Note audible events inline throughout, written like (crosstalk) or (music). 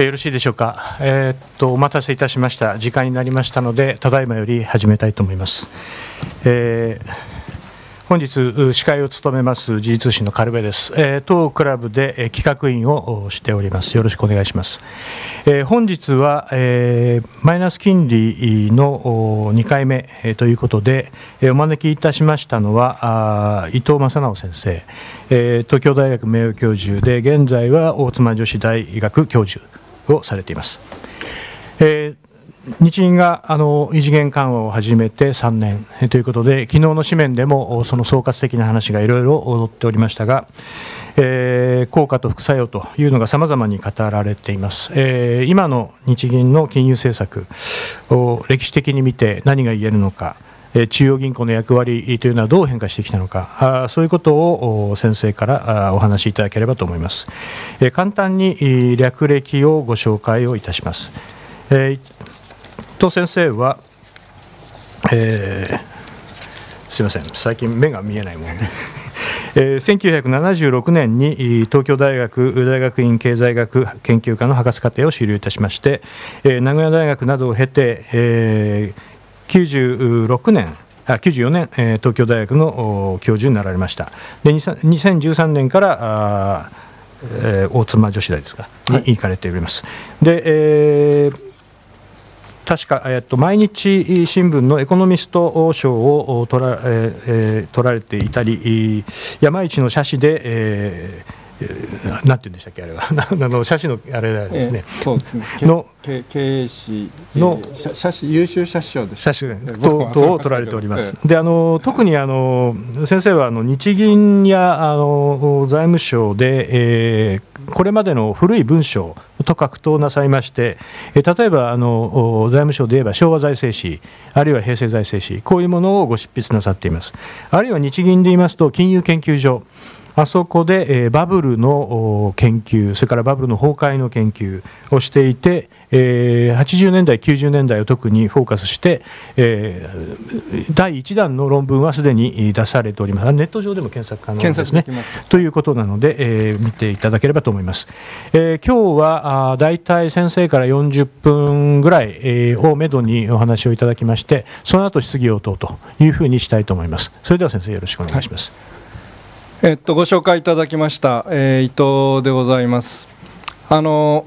えー、よろしいでしょうか、えー、っとお待たせいたしました時間になりましたのでただいまより始めたいと思います、えー、本日司会を務めます G 通信の軽部です、え当クラブで、え企画員をしておりますよろしくお願いします、え本日は、えマイナス金利の2回目、ということで、えお招きいたしましたのは伊藤正直先生、え東京大学名誉教授で現在は大妻女子大学教授をされています。えー日銀があの異次元緩和を始めて3年ということで、昨日の紙面でもその総括的な話がいろいろ踊っておりましたが、えー、効果と副作用というのがさまざまに語られています、えー、今の日銀の金融政策を歴史的に見て何が言えるのか。中央銀行の役割というのはどう変化してきたのかそういうことを先生からお話しいただければと思います簡単に略歴をご紹介をいたしますと先生は、えー、すいません最近目が見えないもんね (laughs) え1976年に東京大学大学院経済学研究科の博士課程を修了いたしまして、え名古屋大学などを経て、えー96年あ94年、え東京大学の教授になられましたで2013年からあ、えー、大妻女子大ですか、に行かれておりますで、えー確か、えっと、毎日新聞のエコノミスト賞を取ら,、えー、取られていたり山一の写真で、えー、なんて言うんでしたっけあれは (laughs) あの写真のあれですね、えー、そうですねの経営士の写真優秀写真賞で写真等を取られております。えー、であの特にあの先生はあの日銀やあの財務省で、えー、これまでの古い文書と格闘なさいまして、えー、例えばあの財務省で言えば昭和財政史あるいは平成財政史こういうものをご執筆なさっています。あるいは日銀で言いますと金融研究所あそこで、えバブルの研究それからバブルの崩壊の研究をしていて、え80年代90年代を特にフォーカスして、え第1弾の論文はすでに出されておりますネット上でも検索可能ですねということなので、え見ていただければと思います、え今日はあ大体先生から40分ぐらい、えをめどにお話をいただきましてその後質疑応答というふうにしたいと思いますそれでは先生よろしくお願いします、はいえっと、ご紹介いただきました、えー、伊藤でございます。あの、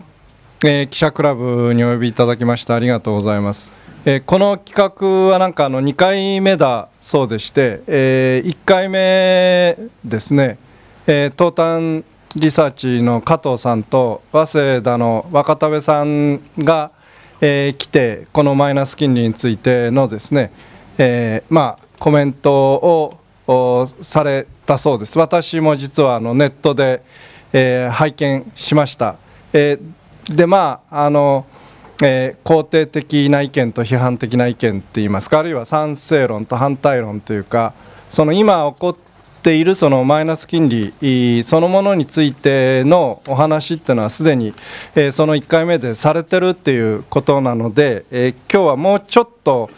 えー、記者クラブにお呼びいただきましてありがとうございます。えー、この企画はなんかあの2回目だそうでして、えー、1回目ですね、えー、東端リサーチの加藤さんと早稲田の若田部さんが、えー、来てこのマイナス金利についてのですね、えー、まあコメントをされたそうです私も実はあのネットで、えー、拝見しました、えー、でまああの、えー、肯定的な意見と批判的な意見といいますかあるいは賛成論と反対論というかその今起こっているそのマイナス金利そのものについてのお話っていうのはすでに、その1回目でされてるっていうことなので、今日はもうちょっと、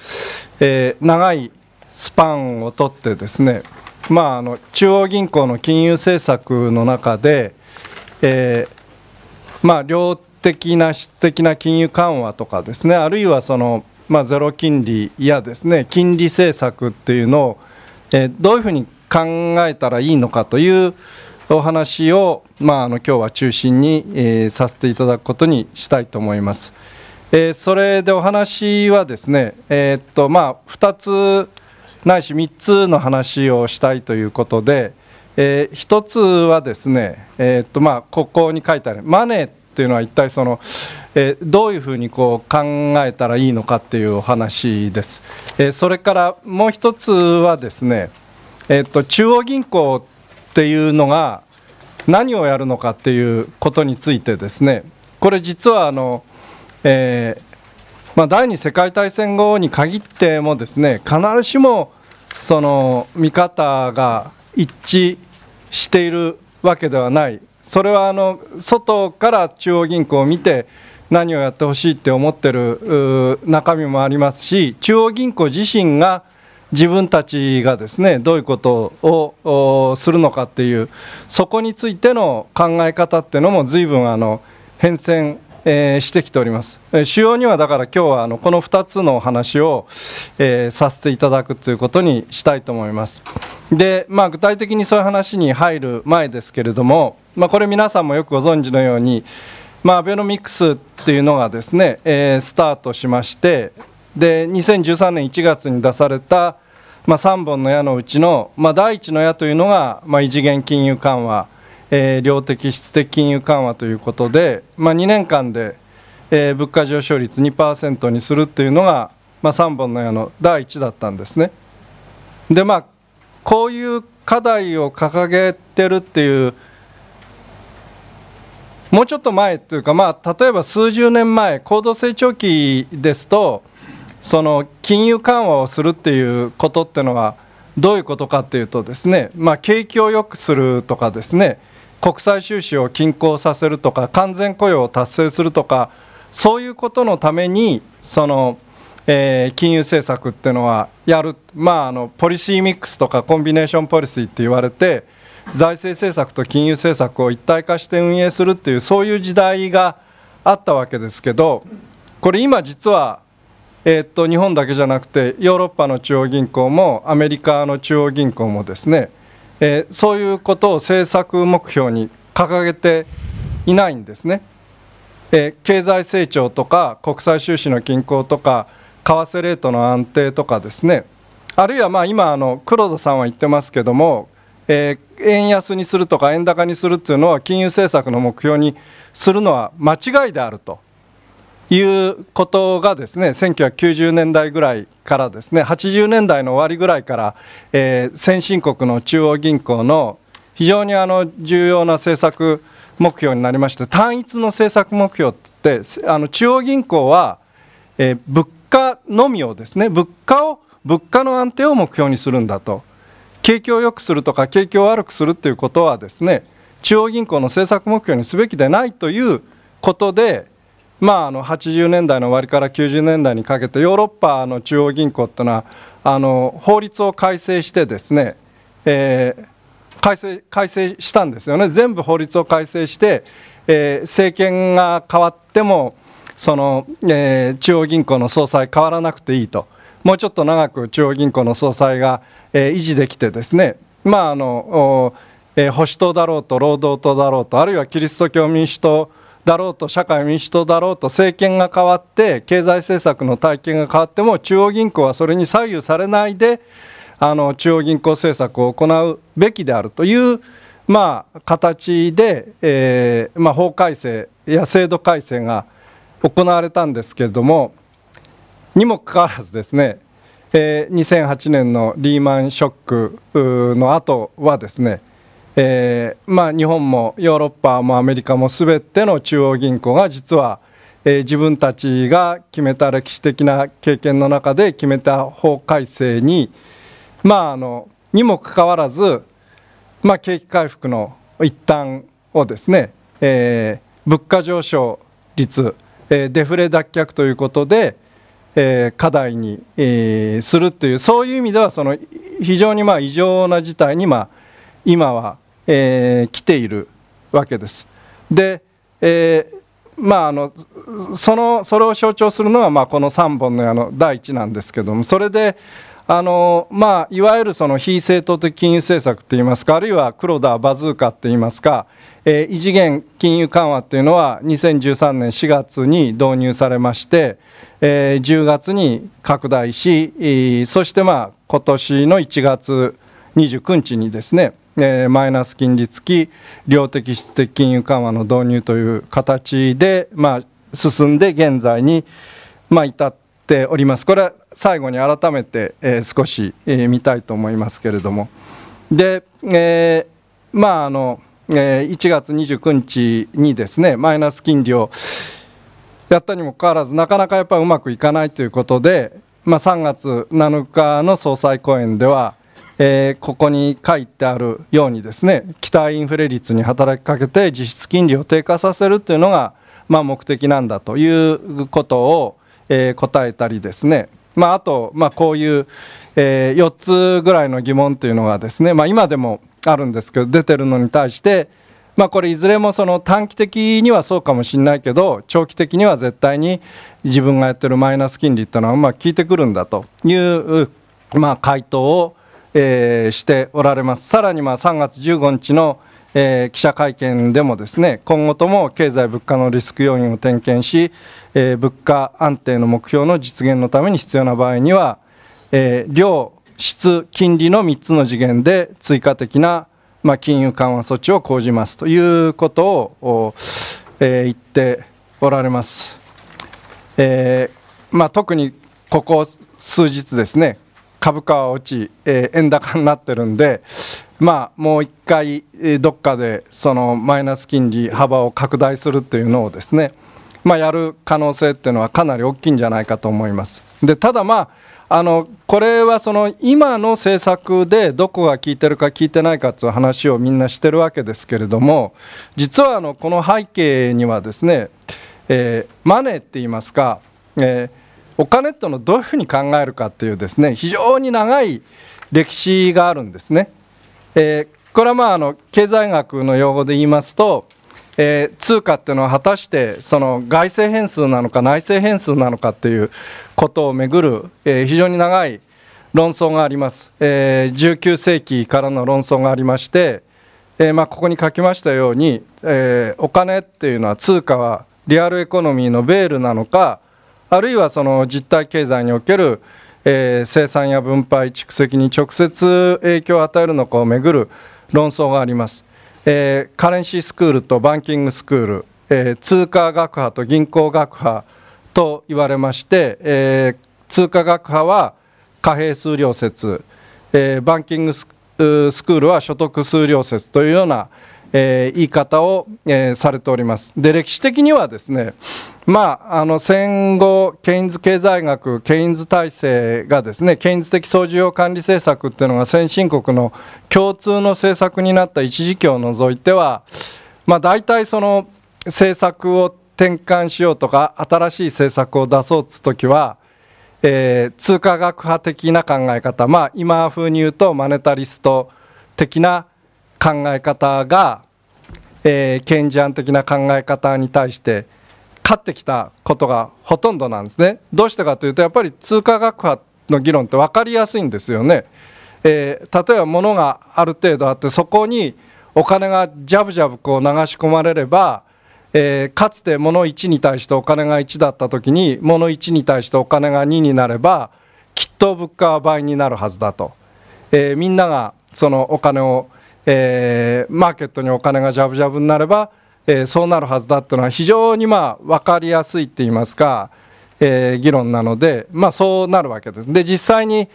長いスパンをとってですねまあ、あの中央銀行の金融政策の中で、えー、まあ、量的な質的な金融緩和とかですねあるいはその、まあ、ゼロ金利やですね金利政策っていうのを、えー、どういうふうに考えたらいいのかというお話を、まあ、あの今日は中心に、えー、させていただくことにしたいと思います。えそれでお話はですね、えっとまあ、2つないし3つの話をしたいということで、えー、1つはですね、えー、っとまあ、ここに書いてあるマネーっていうのは一体その、えー、どういうふうにこう考えたらいいのかっていうお話です、えそれからもう1つはですね、えっと中央銀行っていうのが何をやるのかっていうことについてですねこれ実はあの、えーまあ、第二次世界大戦後に限ってもですね必ずしもその見方が一致しているわけではないそれはあの外から中央銀行を見て何をやってほしいって思ってる中身もありますし中央銀行自身が自分たちがですねどういうことをするのかっていうそこについての考え方っていうのもずいあの変遷えー、してきております。主要にはだから今日はあのこの2つのお話を、えさせていただくということにしたいと思います。で、まあ、具体的にそういう話に入る前ですけれども、まあ、これ皆さんもよくご存知のように、まあ、アベノミクスっていうのがですね、えー、スタートしましてで2013年1月に出された、まあ、3本の矢のうちの、まあ、第1の矢というのが、まあ、異次元金融緩和えー、量的質的金融緩和ということで、まあ、2年間で、えー、物価上昇率2%にするっていうのが、まあ、3本の矢の第1だったんですね。でまあこういう課題を掲げてるっていうもうちょっと前というか、まあ、例えば数十年前高度成長期ですとその金融緩和をするっていうことっていうのはどういうことかっていうとですね、まあ、景気を良くするとかですね国際収支を均衡させるとか完全雇用を達成するとかそういうことのためにその、えー、金融政策っていうのはやる、まあ、あのポリシーミックスとかコンビネーションポリシーって言われて財政政策と金融政策を一体化して運営するっていうそういう時代があったわけですけどこれ今実はえー、っと日本だけじゃなくてヨーロッパの中央銀行もアメリカの中央銀行もですねえー、そういうことを政策目標に掲げていないんですね、えー、経済成長とか国際収支の均衡とか為替レートの安定とかですねあるいはまあ今あの黒田さんは言ってますけども、えー、円安にするとか円高にするっていうのは金融政策の目標にするのは間違いであるということがですね1990年代ぐらいからですね80年代の終わりぐらいから、えー、先進国の中央銀行の非常にあの重要な政策目標になりまして単一の政策目標ってあの中央銀行は、えー、物価のみをですね物価を物価の安定を目標にするんだと景気を良くするとか景気を悪くするということはですね中央銀行の政策目標にすべきでないということでまあ、あの80年代の終わりから90年代にかけてヨーロッパの中央銀行というのはあの法律を改正してですね、えー、改正改正したんですよね全部法律を改正して、えー、政権が変わってもその、えー、中央銀行の総裁変わらなくていいともうちょっと長く中央銀行の総裁が、えー、維持できてですねまああの、えー、保守党だろうと労働党だろうとあるいはキリスト教民主党だろうと社会民主党だろうと政権が変わって経済政策の体験が変わっても中央銀行はそれに左右されないであの中央銀行政策を行うべきであるという、まあ、形で、えまあ、法改正や制度改正が行われたんですけれどもにもかかわらずですね、え2008年のリーマンショックの後はですねえー、まあ、日本もヨーロッパもアメリカも全ての中央銀行が実は、えー、自分たちが決めた歴史的な経験の中で決めた法改正に,、まあ、あのにもかかわらず、まあ、景気回復の一端をですね、えー、物価上昇率、えデフレ脱却ということで、え課題に、えするというそういう意味ではその非常にまあ異常な事態に、まあ、今はえー、来ているわけです。で、えー、まあ、あのそのそれを象徴するのは、まあ、この3本のあの第一なんですけどもそれであの、まあ、いわゆるその非正当的金融政策といいますかあるいは黒田バズーカといいますか、えー、異次元金融緩和というのは2013年4月に導入されまして、えー、10月に拡大し、えー、そして、まあ、今年の1月29日にですねえー、マイナス金利付き量的質的金融緩和の導入という形で、まあ、進んで現在に、まあ、至っております。これは最後に改めて、えー、少し、えー、見たいと思いますけれども。で、えー、まああの、えー、1月29日にですねマイナス金利をやったにもかかわらずなかなかやっぱりうまくいかないということで、まあ、3月7日の総裁講演ではえー、ここに書いてあるようにですね期待インフレ率に働きかけて実質金利を低下させるというのが、まあ、目的なんだということを、えー、答えたりですね、まあ、あと、まあ、こういう、えー、4つぐらいの疑問というのがですね、まあ、今でもあるんですけど出てるのに対して、まあ、これいずれもその短期的にはそうかもしれないけど長期的には絶対に自分がやってるマイナス金利というのはまあ効いてくるんだという、まあ、回答をえー、しておられます。さらにまあ3月15日の、えー、記者会見でもですね今後とも経済物価のリスク要因を点検し、えー、物価安定の目標の実現のために必要な場合には、えー、量質金利の3つの次元で追加的な、まあ、金融緩和措置を講じますということを、えー、言っておられます。えーまあ、特にここ数日ですね株価は落ち、えー、円高になってるんで、まあ、もう一回、えどっかでそのマイナス金利幅を拡大するっていうのをですね、まあ、やる可能性っていうのはかなり大きいんじゃないかと思います。でただまああのこれはその今の政策でどこが効いてるか効いてないかという話をみんなしてるわけですけれども実はあのこの背景にはですね、えー、マネーって言いますか、えー、お金ってのはどういうふうに考えるかっていうですね非常に長い歴史があるんですね。えー、これはまああの経済学の用語で言いますと、えー、通貨っていうのは果たしてその外政変数なのか内政変数なのかっていうことをめぐる、えー、非常に長い論争があります、えー、19世紀からの論争がありまして、えーまあ、ここに書きましたように、えー、お金っていうのは通貨はリアルエコノミーのベールなのかあるいはその実体経済における、えー、生産や分配蓄積に直接影響を与えるのかをめぐる論争があります、えー、カレンシースクールとバンキングスクール、えー、通貨学派と銀行学派と言われまして、えー、通貨学派は貨幣数量説、えー、バンキングスクールは所得数量説というような、えー、言い方を、えー、されております。で歴史的にはですね、まあ、あの戦後ケインズ経済学ケインズ体制がですねケインズ的総需要管理政策っていうのが先進国の共通の政策になった一時期を除いては、まあ、大体その政策を転換しようとか新しい政策を出そうっつう時は、えー、通貨学派的な考え方まあ今風に言うとマネタリスト的な考え方がえー、賢治案的な考え方に対して勝ってきたことがほとんどなんですね。どうしてかというとやっぱり通貨学派の議論って分かりやすいんですよね。えー、例えば物がある程度あってそこにお金がジャブジャブこう流し込まれれば、えー、かつて物1に対してお金が1だった時に物1に対してお金が2になればきっと物価は倍になるはずだと、えー、みんながそのお金をえー、マーケットにお金がじゃぶじゃぶになれば、えー、そうなるはずだというのは非常にまあ分かりやすいって言いますか、えー、議論なので、まあ、そうなるわけです。で実際に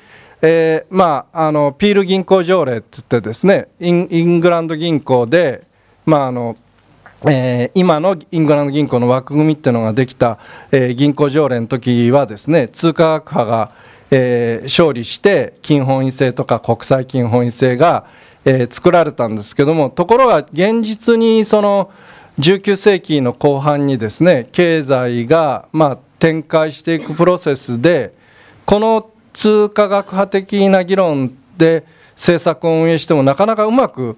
えー、まあ、あのピール銀行条例っていってですねイングランド銀行で、まああのえー、今のイングランド銀行の枠組みっていうのができた、えー、銀行条例の時はですね通貨学派が、えー、勝利して金本位制とか国際金本位制が、えー、作られたんですけどもところが現実にその19世紀の後半にですね経済がまあ展開していくプロセスでこの通貨学派的な議論で政策を運営してもなかなかうまく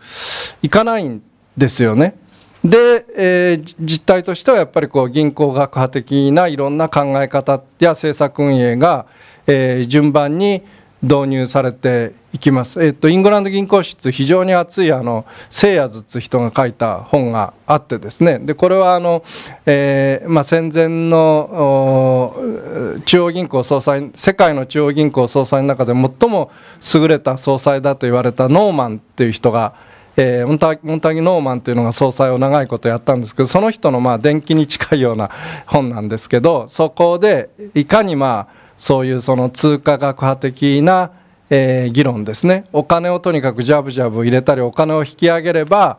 いかないんですよね。で、えー、実態としてはやっぱりこう銀行学派的ないろんな考え方や政策運営が、えー、順番に導入されていきます、えっと、イングランド銀行室非常に熱いあのセイヤズって人が書いた本があってですねでこれはあの、えー、まあ、戦前の中央銀行総裁世界の中央銀行総裁の中で最も優れた総裁だと言われたノーマンっていう人がえー、モンタモンタギ・ノーマンっていうのが総裁を長いことやったんですけどその人のまあ伝記に近いような本なんですけどそこでいかにまあそういうその通貨学派的なえー、議論ですねお金をとにかくジャブジャブ入れたりお金を引き上げれば、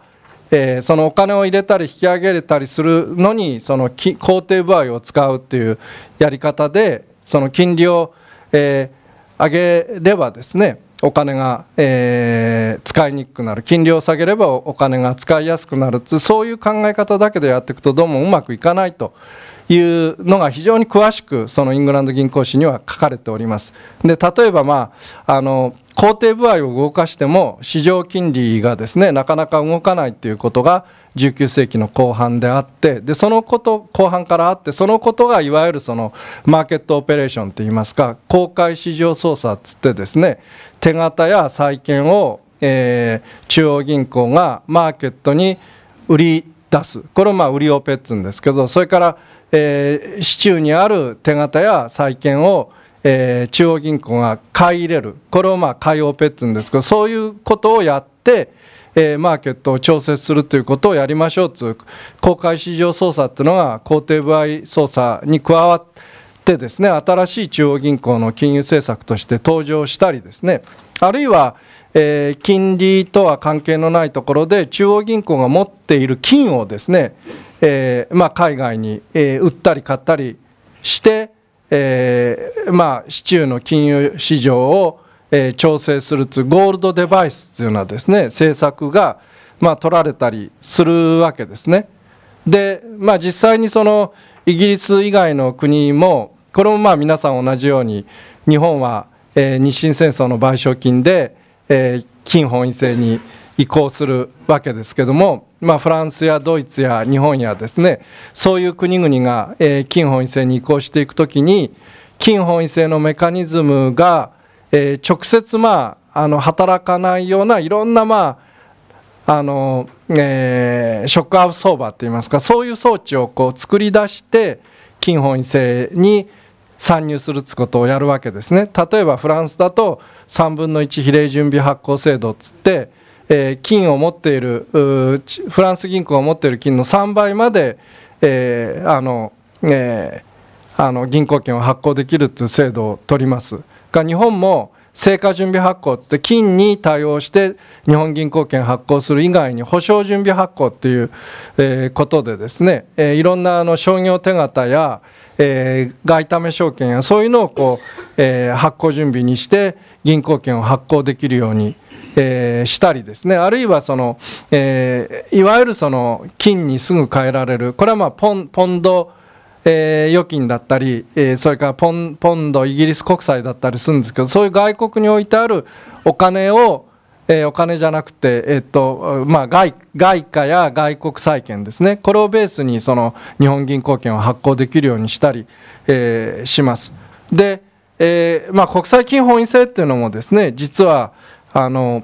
えー、そのお金を入れたり引き上げれたりするのにその肯定具合を使うっていうやり方でその金利を、えー、上げればですねお金が、えー、使いにくくなる金利を下げればお金が使いやすくなるそういう考え方だけでやっていくとどうもうまくいかないというのが非常に詳しくそのイングランド銀行誌には書かれております。で例えば、まあ、あの肯定部合を動かしても市場金利がですねなかなか動かないということが19世紀の後半であってでそのこと後半からあってそのことがいわゆるそのマーケットオペレーションといいますか公開市場操作つってですね手形や債券を、えー、中央銀行がマーケットに売り出すこれをまあ売りオペっつうんですけどそれからえー、市中にある手形や債券を、えー、中央銀行が買い入れるこれをまあ買いオペっていうんですけどそういうことをやって、えー、マーケットを調節するということをやりましょうという公開市場操作っていうのが公定部合操作に加わってですね新しい中央銀行の金融政策として登場したりですねあるいは、えー、金利とは関係のないところで中央銀行が持っている金をですねえーまあ、海外に、えー、売ったり買ったりして、えーまあ、市中の金融市場を、えー、調整するというゴールドデバイスというようなですね政策が、まあ、取られたりするわけですね。で、まあ、実際にそのイギリス以外の国もこれもまあ皆さん同じように日本は、えー、日清戦争の賠償金で、えー、金本位制に移行するわけですけども。まあ、フランスやドイツや日本やですねそういう国々が、えー、金本位制に移行していくときに金本位制のメカニズムが、えー、直接、まあ、あの働かないようないろんな、まああのえー、ショックアウトーバっていいますかそういう装置をこう作り出して金本位制に参入するっうことをやるわけですね。例えばフランスだと3分の1比例準備発行制度っつってえー、金を持っているフランス銀行が持っている金の3倍まで、えー、あの、えー、あの銀行券を発行できるという制度を取りますが日本も成果準備発行って金に対応して日本銀行券発行する以外に保証準備発行っていう、えことでですね、えいろんなあの商業手形や、え外為証券やそういうのをこう、え発行準備にして銀行券を発行できるように、えー、したりですねあるいはその、えー、いわゆるその金にすぐ変えられるこれはまあポンポンドえー、預金だったり、えー、それからポンポンドイギリス国債だったりするんですけどそういう外国に置いてあるお金を、えー、お金じゃなくて、えーとまあ外、外貨や外国債券ですねこれをベースにその日本銀行券を発行できるようにしたり、えー、します。でえーまあ、国際金本位制っていうのもですね実はあの、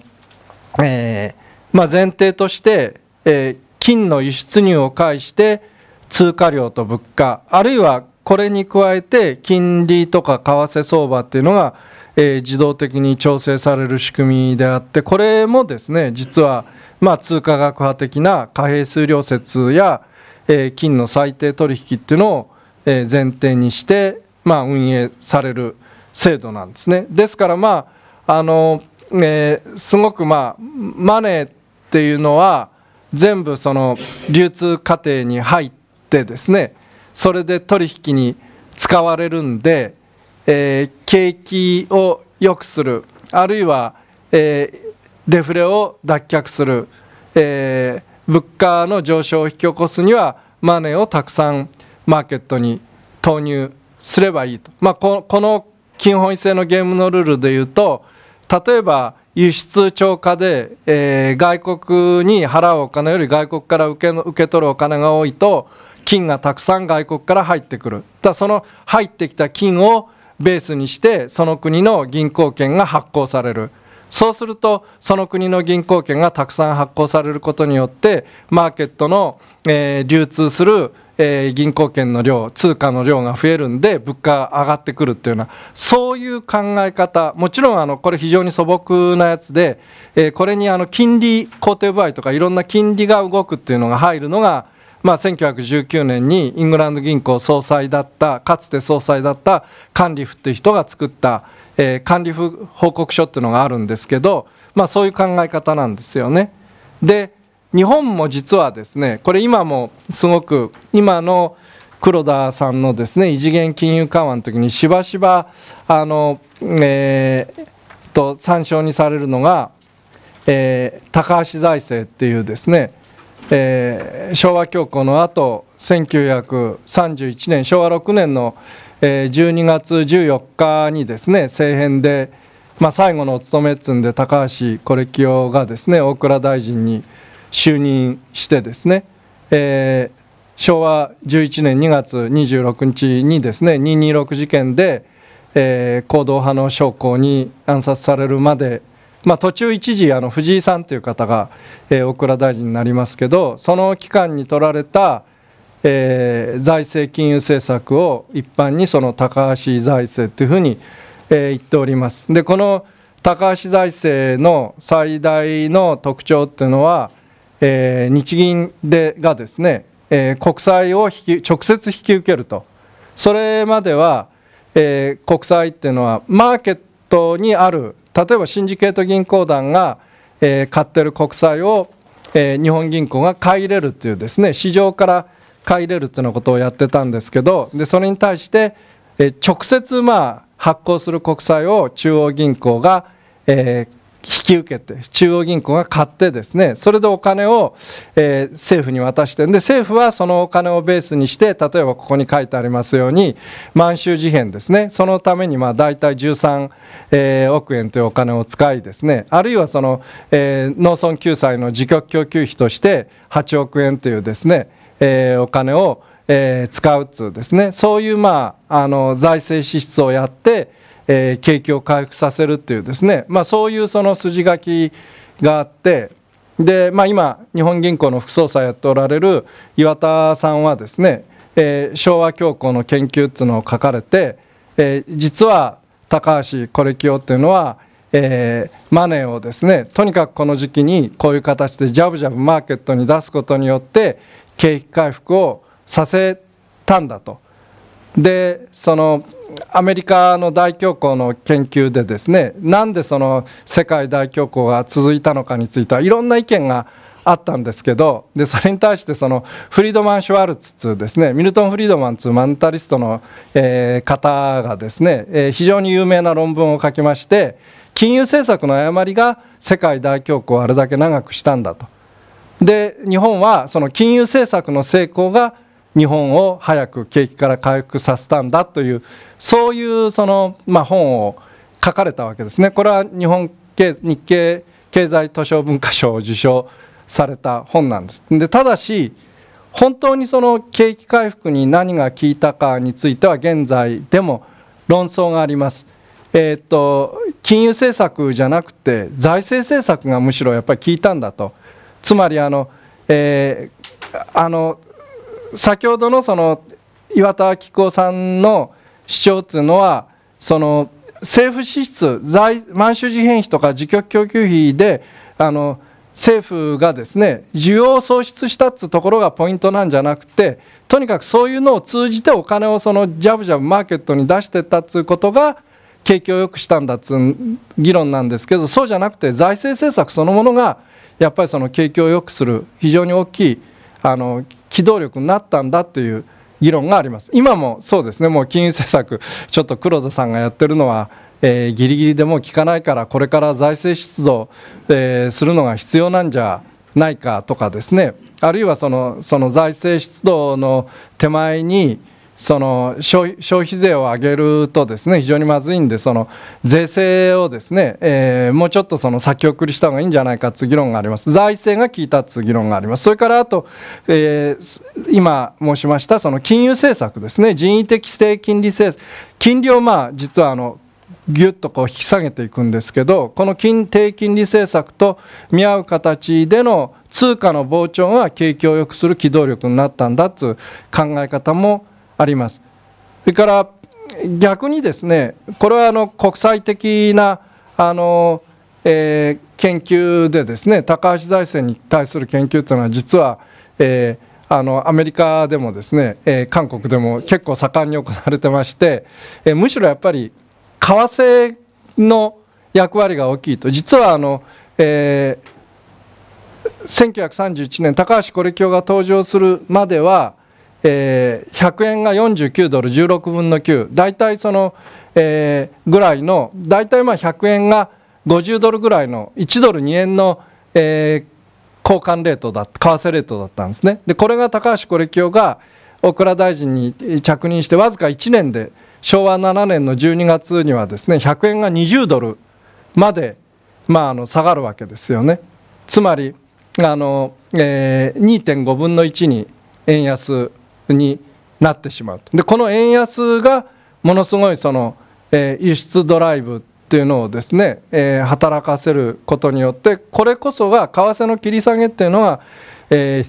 えーまあ、前提として、えー、金の輸出入を介して通貨量と物価あるいはこれに加えて金利とか為替相場っていうのが、えー、自動的に調整される仕組みであってこれもですね実は、まあ、通貨学派的な貨幣数量説や、えー、金の最低取引っていうのを、えー、前提にしてまあ、運営される制度なんですね。ですから、まああのえー、すごく、まあ、マネーっていうのは全部その流通過程に入ってですねそれで取引に使われるんで、えー、景気を良くするあるいは、えー、デフレを脱却する、えー、物価の上昇を引き起こすにはマネーをたくさんマーケットに投入すればいいと、まあ、この金本位制のゲームのルールでいうと例えば輸出超過で、えー、外国に払うお金より外国から受け受け取るお金が多いと金がたくさん外国から入ってくるだその入ってきた金をベースにしてその国の銀行券が発行されるそうするとその国の銀行券がたくさん発行されることによってマーケットの、えー、流通するえー、銀行券の量通貨の量が増えるんで物価が上がってくるっていうのはそういう考え方もちろんあのこれ非常に素朴なやつで、えー、これにあの金利肯定部合とかいろんな金利が動くっていうのが入るのがまあ、1919年にイングランド銀行総裁だったかつて総裁だったカンリフっていう人が作った、えー、カンリフ報告書っていうのがあるんですけど、まあ、そういう考え方なんですよね。で日本も実はですねこれ今もすごく今の黒田さんのですね異次元金融緩和の時にしばしばあの、えー、と参照にされるのが、えー、高橋財政っていうですね、えー、昭和恐慌の後1931年昭和6年の、えー、12月14日にですね政変で、まあ、最後のお勤めっつんで高橋是清がですね大蔵大臣に。就任してですね、えー、昭和11年2月26日にですね226事件で、えー、行動派の将校に暗殺されるまで、まあ、途中一時あの藤井さんという方が、えー、大蔵大臣になりますけどその期間に取られた、えー、財政金融政策を一般にその高橋財政というふうに、えー、言っております。でこの高橋財政の最大の特徴っていうのはえー、日銀でがですね、えー、国債を引き直接引き受けるとそれまでは、えー、国債っていうのはマーケットにある例えばシンジケート銀行団が、えー、買ってる国債を、えー、日本銀行が買い入れるっていうですね市場から買い入れるっていうようなことをやってたんですけどでそれに対して、えー、直接まあ発行する国債を中央銀行が、えー、引き受けて中央銀行が買ってですねそれでお金を、えー、政府に渡してで政府はそのお金をベースにして例えばここに書いてありますように満州事変ですねそのためにまあ大体13、えー、億円というお金を使いですねあるいはその、えー、農村救済の自局供給費として8億円というですね、えー、お金を、えー、使うというですねそういうまああの財政支出をやってえー、景気を回復させるっていうですね、まあ、そういうその筋書きがあってで、まあ、今日本銀行の副総裁やっておられる岩田さんはですね、えー、昭和恐慌の研究っていうのを書かれて、えー、実は高橋コレキオっていうのは、えー、マネーをですねとにかくこの時期にこういう形でジャブジャブマーケットに出すことによって景気回復をさせたんだと。でそのアメリカの大恐慌の研究でですねなんでその世界大恐慌が続いたのかについてはいろんな意見があったんですけどでそれに対してそのフリードマン・シュワルツつですねミルトン・フリードマンーマンタリストの、えー、方がですね、えー、非常に有名な論文を書きまして金融政策の誤りが世界大恐慌をあれだけ長くしたんだと。で日本はその金融政策の成功が日本を早く景気から回復させたんだというそういうその、まあ、本を書かれたわけですね。これは日本経日経経済図書文化賞を受賞された本なんです。でただし本当にその景気回復に何が効いたかについては現在でも論争があります。えー、っと金融政策じゃなくて財政政策がむしろやっぱり効いたんだと。つまりあの、えー、あの先ほどのその岩田明子さんの主張っていうのはその政府支出財満州事変費とか自給供給費であの政府がですね需要を創出したっいうところがポイントなんじゃなくてとにかくそういうのを通じてお金をそのジャブジャブマーケットに出してったっいうことが景気を良くしたんだという議論なんですけどそうじゃなくて財政政策そのものがやっぱりその景気を良くする非常に大きいあの機動力になったんだという議論があります今もそうですねもう金融政策ちょっと黒田さんがやってるのは、えー、ギリギリでも効かないからこれから財政出動、えー、するのが必要なんじゃないかとかですねあるいはそのその財政出動の手前にその消費税を上げるとですね非常にまずいんでその税制をですね、えー、もうちょっとその先送りした方がいいんじゃないかという議論があります財政が効いたという議論がありますそれからあと、えー、今申しましたその金融政策ですね人為的低金利政策金利をまあ実はあのぎゅっとこう引き下げていくんですけどこの金低金利政策と見合う形での通貨の膨張が景気を良くする機動力になったんだという考え方もあります。それから逆にですねこれはあの国際的なあの、えー、研究でですね高橋財政に対する研究というのは実は、えー、あのアメリカでもですね、えー、韓国でも結構盛んに行われてまして、えむしろやっぱり為替の役割が大きいと実はあの、え1931年高橋是清が登場するまではえー、100円が49ドル16分の9大体その、えー、ぐらいの大体まあ100円が50ドルぐらいの1ドル2円の、えー、交換レートだ為替レートだったんですねでこれが高橋是清が大蔵大臣に着任してわずか1年で昭和7年の12月にはですね100円が20ドルまで、まあ、あの下がるわけですよねつまりあの、えー、2.5分の1に円安になってしまうでこの円安がものすごいその、えー、輸出ドライブっていうのをですね、えー、働かせることによってこれこそが為替の切り下げっていうのは、え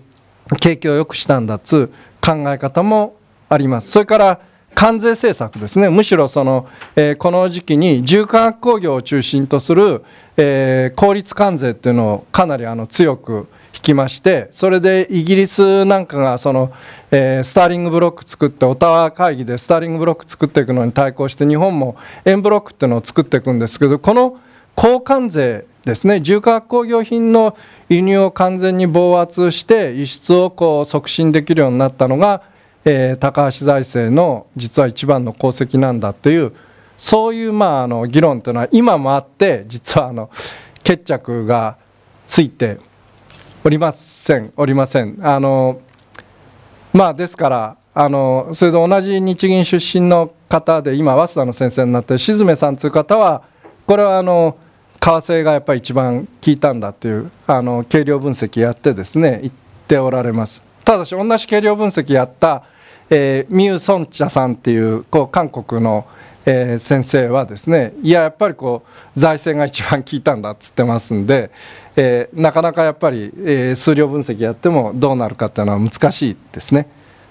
ー、景気を良くしたんだつう考え方もあります。それから関税政策ですねむしろその、えー、この時期に重化学工業を中心とする、えー、効率関税っていうのをかなりあの強く、引きましてそれでイギリスなんかがその、えー、スターリングブロック作ってオタワ会議でスターリングブロック作っていくのに対抗して日本も円ブロックっていうのを作っていくんですけどこの交換税ですね重化学工業品の輸入を完全に暴圧して輸出をこう促進できるようになったのが、えー、高橋財政の実は一番の功績なんだというそういうまああの議論というのは今もあって実はあの決着がついておりません、おりません。あのまあ、ですからあの、それで同じ日銀出身の方で、今、早稲田の先生になってる静さんという方は、これはあの為替がやっぱり一番効いたんだというあの計量分析やってですね、言っておられます。ただし、同じ計量分析やった、えー、ミユ・ソンチャさんっていうこう韓国の、えー、先生はですねいややっぱりこう財政が一番効いたんだっ言ってますんで、えー、なかなかやっぱり、えー、数量分析やってもどうなるかっていうのは難しいですね。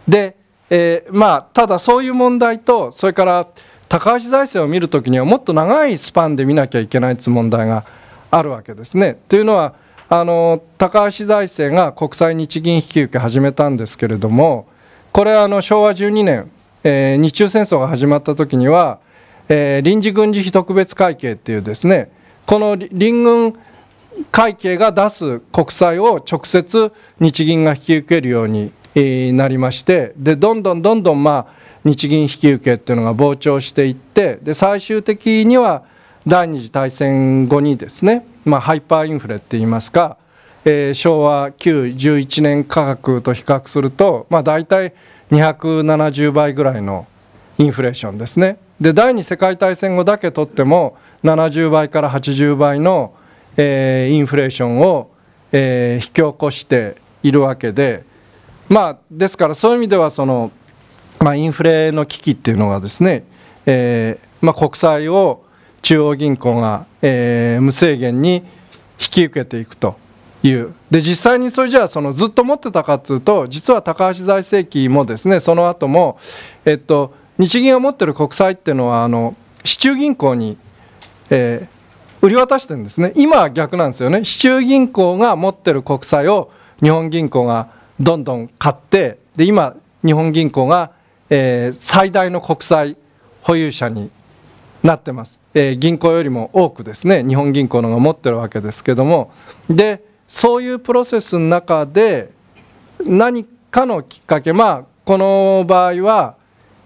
で、えー、まあただそういう問題とそれから高橋財政を見るときにはもっと長いスパンで見なきゃいけないという問題があるわけですね。というのはあの高橋財政が国際日銀引き受け始めたんですけれどもこれはあの昭和12年、えー、日中戦争が始まった時には、えー、臨時軍事費特別会計っていうですねこの臨軍会計が出す国債を直接日銀が引き受けるようになりましてでどんどんどんどんまあ日銀引き受けっていうのが膨張していってで最終的には第二次大戦後にですね、まあ、ハイパーインフレって言いますか、え昭和911年価格と比較すると、まあ、大体270倍ぐらいのインフレーションですねで第二次世界大戦後だけとっても70倍から80倍のえー、インフレーションを、えー、引き起こしているわけで、まあ、ですからそういう意味ではその、まあ、インフレの危機っていうのがですね、えーまあ、国債を中央銀行が、えー、無制限に引き受けていくというで実際にそれじゃあそのずっと持ってたかっていうと実は高橋財政期もですねその後もえっと日銀が持ってる国債っていうのはあの市中銀行に、えー、売り渡してるんですね今は逆なんですよね市中銀行が持ってる国債を日本銀行がどんどん買ってで今日本銀行が、えー、最大の国債保有者になってます、えー、銀行よりも多くですね日本銀行のが持ってるわけですけどもでそういうプロセスの中で何かのきっかけまあこの場合は、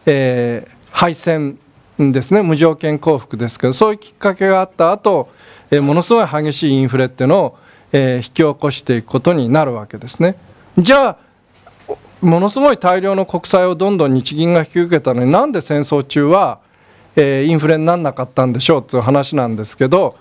えー、敗戦ですね無条件降伏ですけどそういうきっかけがあった後、えものすごい激しいインフレっていうのを、えー、引き起こしていくことになるわけですね。じゃあものすごい大量の国債をどんどん日銀が引き受けたのになんで戦争中は、えー、インフレにならなかったんでしょうっていう話なんですけど、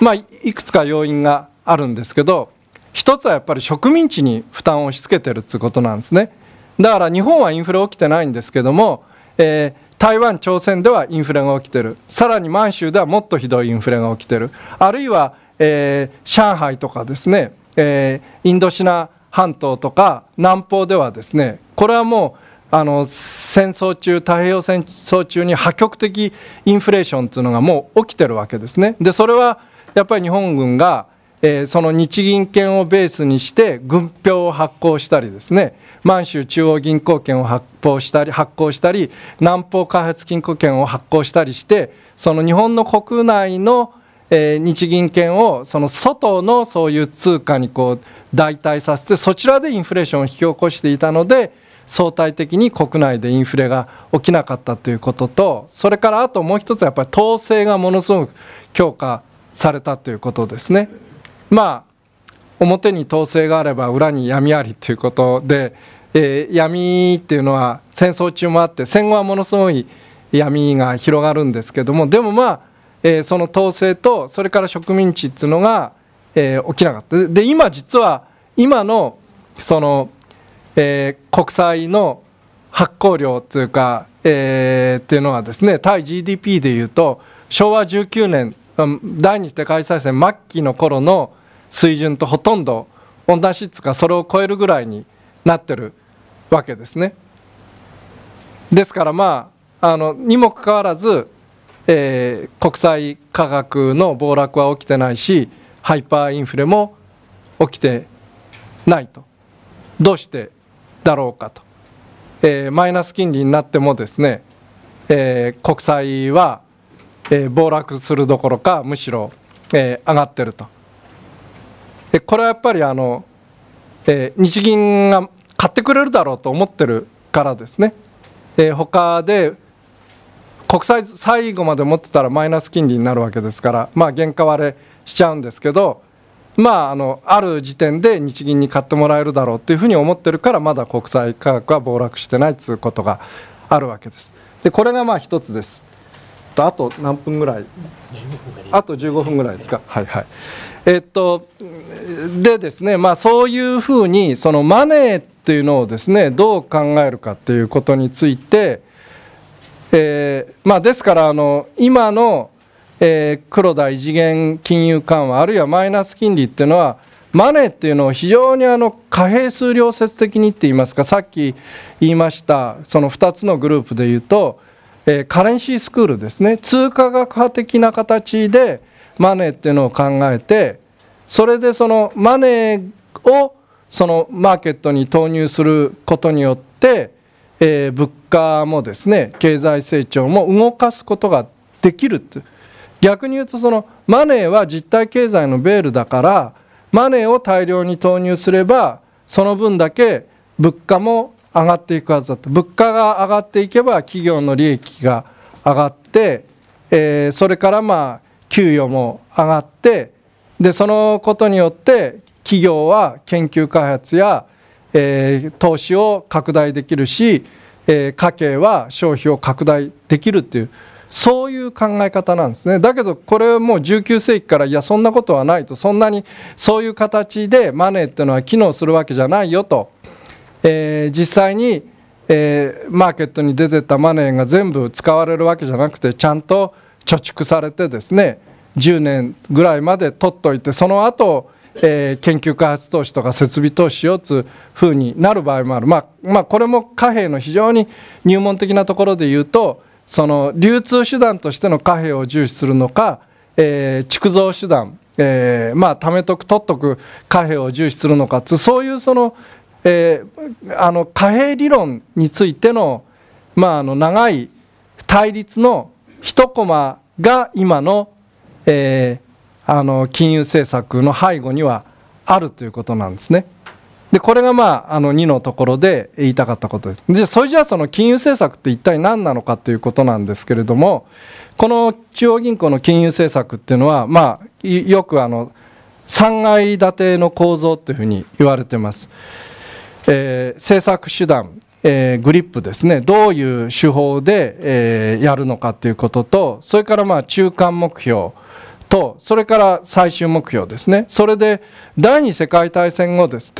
まあ、いくつか要因があるんですけど一つはやっぱり植民地に負担を押し付けてるっていうことなんですね。だから日本はインフレ起きてないんですけども、えー台湾、朝鮮ではインフレが起きてる、さらに満州ではもっとひどいインフレが起きてる、あるいは、えー、上海とかですね、えー、インドシナ半島とか南方ではですね、これはもう、あの戦争中、太平洋戦争中に破局的インフレーションというのがもう起きてるわけですね。でそれはやっぱり日本軍がえー、その日銀券をベースにして軍票を発行したりですね満州中央銀行券を発行したり発行したり南方開発金庫券を発行したりしてその日本の国内の、えー、日銀券をその外のそういう通貨にこう代替させてそちらでインフレーションを引き起こしていたので相対的に国内でインフレが起きなかったということとそれからあともう一つはやっぱり統制がものすごく強化されたということですね。まあ表に統制があれば裏に闇ありということで、えー、闇っていうのは戦争中もあって戦後はものすごい闇が広がるんですけどもでもまあ、えー、その統制とそれから植民地っていうのが、えー、起きなかったで今実は今のその、えー、国債の発行量というか、えー、っていうのはですね対 GDP でいうと昭和19年第二次世界大戦末期の頃の水準とほとんど温暖湿地がそれを超えるぐらいになってるわけですね。ですからまああのにもかかわらず、えー、国際価格の暴落は起きてないしハイパーインフレも起きてないとどうしてだろうかと、えー、マイナス金利になってもですね、えー、国債は、えー、暴落するどころかむしろ、えー、上がってるとでこれはやっぱりあの、えー、日銀が買ってくれるだろうと思ってるからですね、えー、他で国債最後まで持ってたらマイナス金利になるわけですから、まあ、原価割れしちゃうんですけど、まあ、あのある時点で日銀に買ってもらえるだろうというふうに思ってるからまだ国債価格は暴落してないということがあるわけです。でこれがまあ一つです。あと何分ぐらいあと15分ぐらいですか。はいはいえっと、でですね、まあ、そういうふうにそのマネーっていうのをですねどう考えるかということについて、えーまあ、ですからあの今の、えー、黒田異次元金融緩和あるいはマイナス金利っていうのはマネーっていうのを非常にあの貨幣数量説的にって言いますかさっき言いましたその2つのグループでいうと、えー、カレンシースクールですね通貨学派的な形でマネーっていうのを考えてそれでそのマネーをそのマーケットに投入することによって、えー、物価もですね経済成長も動かすことができるって逆に言うとそのマネーは実体経済のベールだからマネーを大量に投入すればその分だけ物価も上がっていくはずだと物価が上がっていけば企業の利益が上がって、えー、それからまあ給与も上がってでそのことによって企業は研究開発や、えー、投資を拡大できるし、えー、家計は消費を拡大できるっていうそういう考え方なんですねだけどこれもう19世紀からいやそんなことはないとそんなにそういう形でマネーっていうのは機能するわけじゃないよと、えー、実際に、えー、マーケットに出てったマネーが全部使われるわけじゃなくてちゃんと貯蓄されてですね10年ぐらいまで取っといてその後、えー、研究開発投資とか設備投資をつふうになる場合もある、まあ、まあこれも貨幣の非常に入門的なところで言うとその流通手段としての貨幣を重視するのか、えー、築造手段、えー、まあ貯めとく取っとく貨幣を重視するのかつそういうその、えー、あの貨幣理論についての,、まあ、あの長い対立の1コマが今の,、えー、あの金融政策の背後にはあるということなんですね。でこれがまああの2のところで言いたかったことです。じゃあそれじゃあその金融政策って一体何なのかということなんですけれどもこの中央銀行の金融政策っていうのはまあよくあの3階建ての構造というふうに言われてます。えー、政策手段えー、グリップですねどういう手法で、えー、やるのかということとそれからまあ中間目標とそれから最終目標ですねそれで第二次世界大戦後です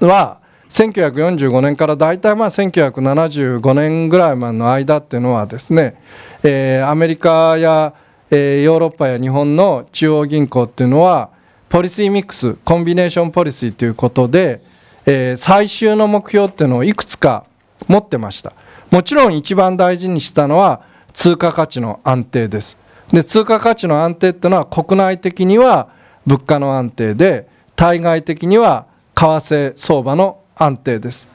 は1945年から大体まあ1975年ぐらいまでの間っていうのはですね、えー、アメリカや、えー、ヨーロッパや日本の中央銀行っていうのはポリシーミックスコンビネーションポリシーということで、えー、最終の目標っていうのをいくつか持ってましたもちろん一番大事にしたのは通貨価値の安定ですで通貨価値の安定っていうのは国内的には物価の安定で対外的には為替相場の安定です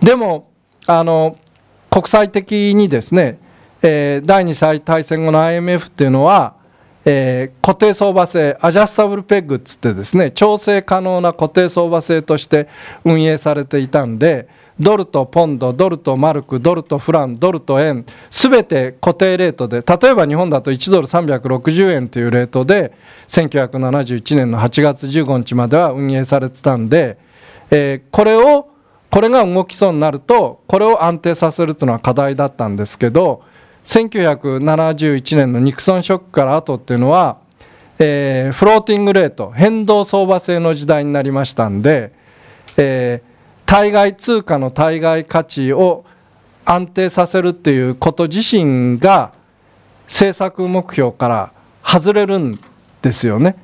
でもあの国際的にですね、えー、第2次大戦後の IMF っていうのはえー、固定相場制アジャスタブルペッグっつってですね調整可能な固定相場制として運営されていたんでドルとポンドドルとマルクドルとフランドルと円すべて固定レートで例えば日本だと1ドル360円というレートで1971年の8月15日までは運営されてたんで、えー、これをこれが動きそうになるとこれを安定させるというのは課題だったんですけど1971年のニクソンショックから後っていうのは、えー、フローティングレート変動相場制の時代になりましたんで、えー、対外通貨の対外価値を安定させるっていうこと自身が政策目標から外れるんですよね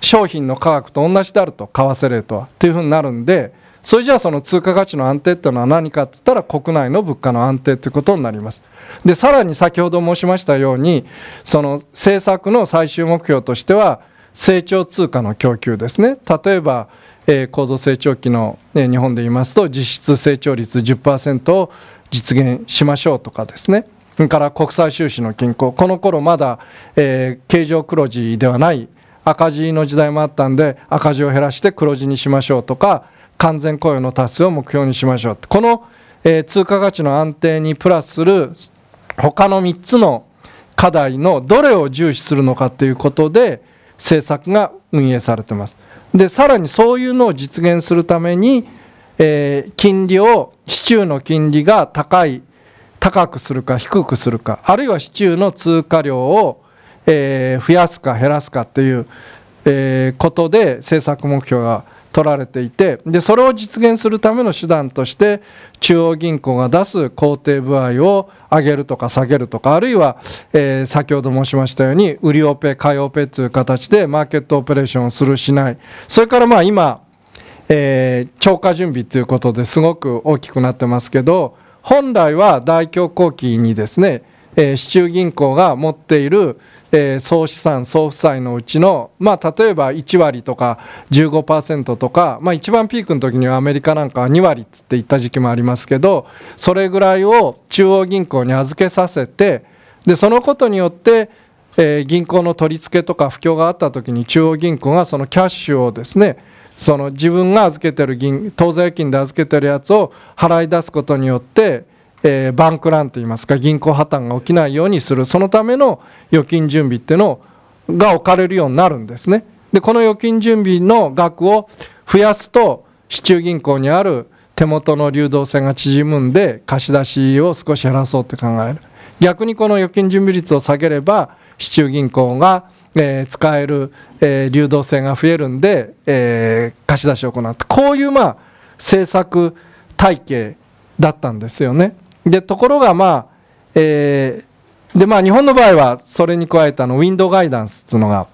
商品の価格と同じであると為替レートはっていうふうになるんでそれじゃあその通貨価値の安定っていうのは何かっつったら国内の物価の安定ということになります。でさらに先ほど申しましたようにその政策の最終目標としては成長通貨の供給ですね例えば、えー、高度成長期の、えー、日本で言いますと実質成長率10%を実現しましょうとかですねそれから国際収支の均衡この頃まだ、えー、経常黒字ではない赤字の時代もあったんで赤字を減らして黒字にしましょうとか完全雇用の達成を目標にしましょうこの、えー、通貨価値の安定にプラスする他の3つの課題のどれを重視するのかということで政策が運営されていますでさらにそういうのを実現するために、えー、金利を市中の金利が高い高くするか低くするかあるいは市中の通貨量を、えー、増やすか減らすかという、えー、ことで政策目標が取られていてでそれを実現するための手段として中央銀行が出す工程部合を上げるとか下げるとかあるいは、えー、先ほど申しましたように売りオペ買いオペという形でマーケットオペレーションをするしないそれからまあ今、えー、超過準備ということですごく大きくなってますけど本来は大恐慌期にですね、えー、市中銀行が持っている、えー、総資産、総負債のうちの、まあ、例えば1割とか15%とか、まあ、一番ピークの時にはアメリカなんかは2割つって言った時期もありますけどそれぐらいを中央銀行に預けさせてでそのことによって、えー、銀行の取り付けとか不況があった時に中央銀行がそのキャッシュをですねその自分が預けてる銀当座預金で預けてるやつを払い出すことによってえー、バンクランといいますか銀行破綻が起きないようにするそのための預金準備っていうのが置かれるようになるんですねでこの預金準備の額を増やすと市中銀行にある手元の流動性が縮むんで貸し出しを少し減らそうって考える逆にこの預金準備率を下げれば市中銀行が、えー、使える、えー、流動性が増えるんで、えー、貸し出しを行ってこういうまあ政策体系だったんですよね。で、ところがまあ、えー、でまあ日本の場合はそれに加えたのウィンドガイダンスっていうのが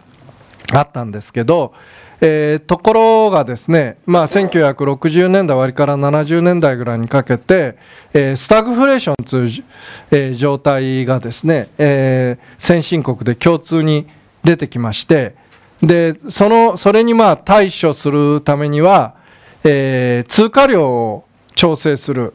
あったんですけど、えー、ところがですね、まあ、1960年代終わりから70年代ぐらいにかけて、えー、スタグフレーションという、えー、状態がですね、えー、先進国で共通に出てきましてでそのそれにまあ対処するためには、えー、通貨量を調整する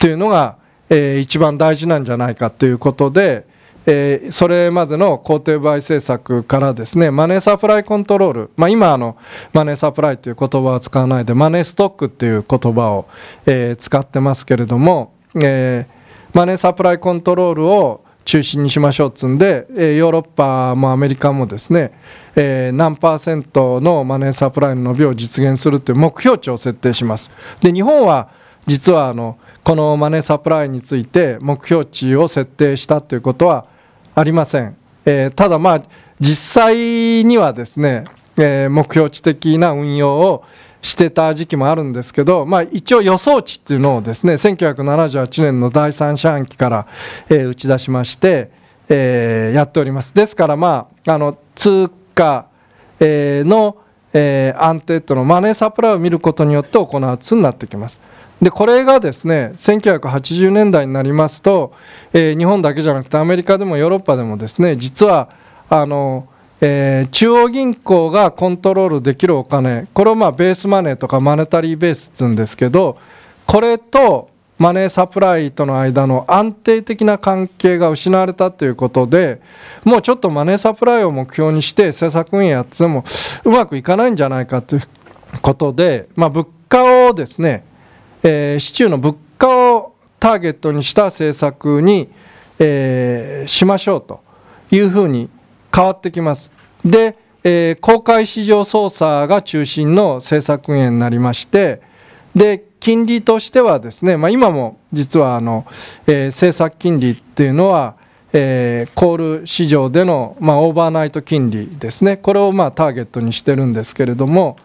というのが、えー、一番大事なんじゃないかということで、えー、それまでの肯定買政策からですねマネーサプライコントロール、まあ、今あのマネーサプライという言葉は使わないでマネーストックという言葉を、えー、使ってますけれども、えー、マネーサプライコントロールを中心にしましょうっつんで、えー、ヨーロッパもアメリカもですね、えー、何パーセントのマネーサプライの伸びを実現するという目標値を設定します。で日本は実はあのこのマネーサプライについて目標値を設定したということはありません、えー、ただまあ実際にはですね、えー、目標値的な運用をしてた時期もあるんですけど、まあ、一応予想値っていうのをですね1978年の第3四半期から、えー、打ち出しまして、えー、やっておりますですからまああの通貨、えー、の、えー、安定とのマネーサプライを見ることによって行うつになってきます。でこれがですね1980年代になりますと、えー、日本だけじゃなくてアメリカでもヨーロッパでもですね実はあの、えー、中央銀行がコントロールできるお金これをまあベースマネーとかマネタリーベースってうんですけどこれとマネーサプライとの間の安定的な関係が失われたということでもうちょっとマネーサプライを目標にして政策運営やってもうまくいかないんじゃないかということで、まあ、物価をですねえー、市中の物価をターゲットにした政策に、えー、しましょうというふうに変わってきます。で、えー、公開市場操作が中心の政策源になりまして、で、金利としてはですね、まあ、今も実はあの、えー、政策金利っていうのは、えー、コール市場での、まあ、オーバーナイト金利ですね、これをまあターゲットにしてるんですけれども、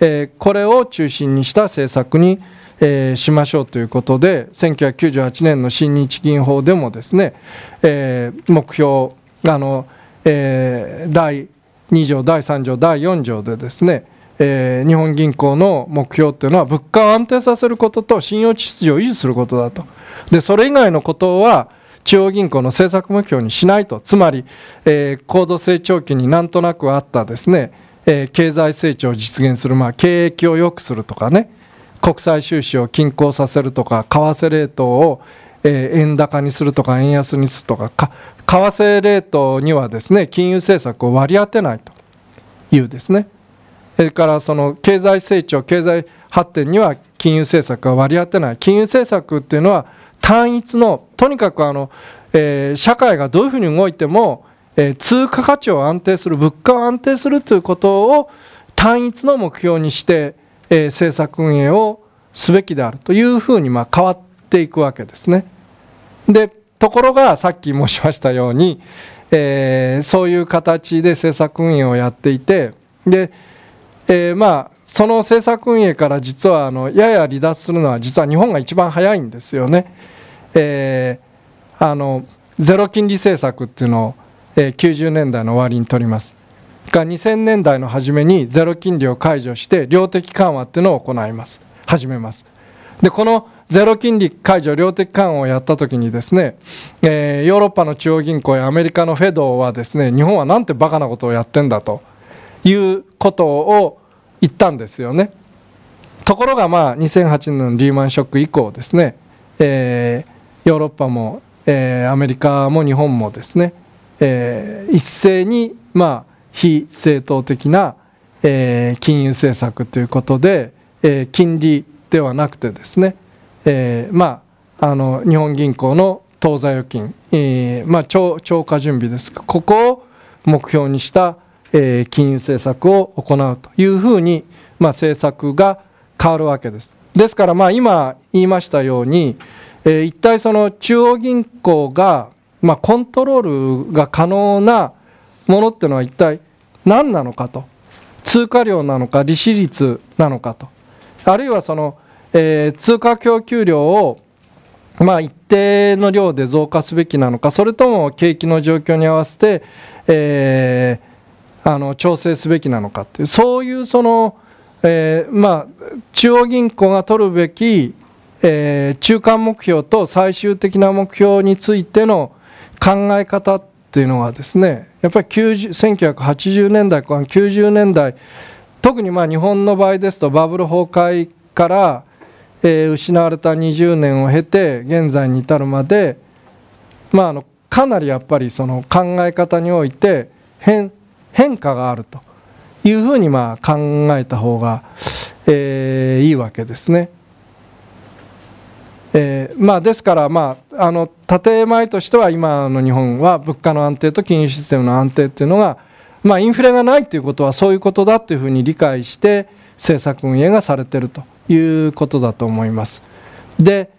えー、これを中心にした政策にえー、しましょうということで1998年の新日銀法でもですね、えー、目標あの、えー、第2条第3条第4条でですね、えー、日本銀行の目標っていうのは物価を安定させることと信用秩序を維持することだとでそれ以外のことは中央銀行の政策目標にしないとつまり、えー、高度成長期になんとなくあったですね、えー、経済成長を実現する、まあ、景気を良くするとかね国際収支を均衡させるとか為替レートをえ円高にするとか円安にするとか為替レートにはですね金融政策を割り当てないというですねそれからその経済成長経済発展には金融政策は割り当てない金融政策っていうのは単一のとにかくあの、えー、社会がどういうふうに動いても、えー、通貨価値を安定する物価を安定するということを単一の目標にしてえー、政策運営をすべきであるというふうにまあ変わっていくわけですね。でところがさっき申しましたように、えー、そういう形で政策運営をやっていてで、えー、まあその政策運営から実はあのやや離脱するのは実は日本が一番早いんですよね。えー、あのゼロ金利政策っていうのを、え90年代の終わりに取ります。が2000年代の初めにゼロ金利を解除して量的緩和っていうのを行います始めますでこのゼロ金利解除量的緩和をやった時にですね、えー、ヨーロッパの中央銀行やアメリカのフェドはですね日本はなんてバカなことをやってんだということを言ったんですよねところがまあ2008年のリーマンショック以降ですね、えー、ヨーロッパも、えー、アメリカも日本もですね、えー、一斉にまあ非正当的な、えー、金融政策ということで、えー、金利ではなくてですね、えー、まああの日本銀行の当座預金、えー、まあ超超過準備ですここを目標にした、えー、金融政策を行うというふうに、まあ、政策が変わるわけです。ですからまあ今言いましたように、えー、一体その中央銀行が、まあ、コントロールが可能なものっていうのは一体何なのかと通貨量なのか利子率なのかとあるいはその、えー、通貨供給量をまあ、一定の量で増加すべきなのかそれとも景気の状況に合わせて、えー、あの調整すべきなのかっていうそういうその、えー、まあ、中央銀行が取るべき、えー、中間目標と最終的な目標についての考え方ていうのはですねやっぱり1980年代後半90年代特にまあ日本の場合ですとバブル崩壊から、えー、失われた20年を経て現在に至るまで、まあ、あのかなりやっぱりその考え方において変変化があるというふうにまあ考えた方が、えー、いいわけですね。えーまあ、ですから、まあ、あの建前としては今の日本は物価の安定と金融システムの安定というのが、まあ、インフレがないということはそういうことだというふうに理解して政策運営がされているということだと思います。で、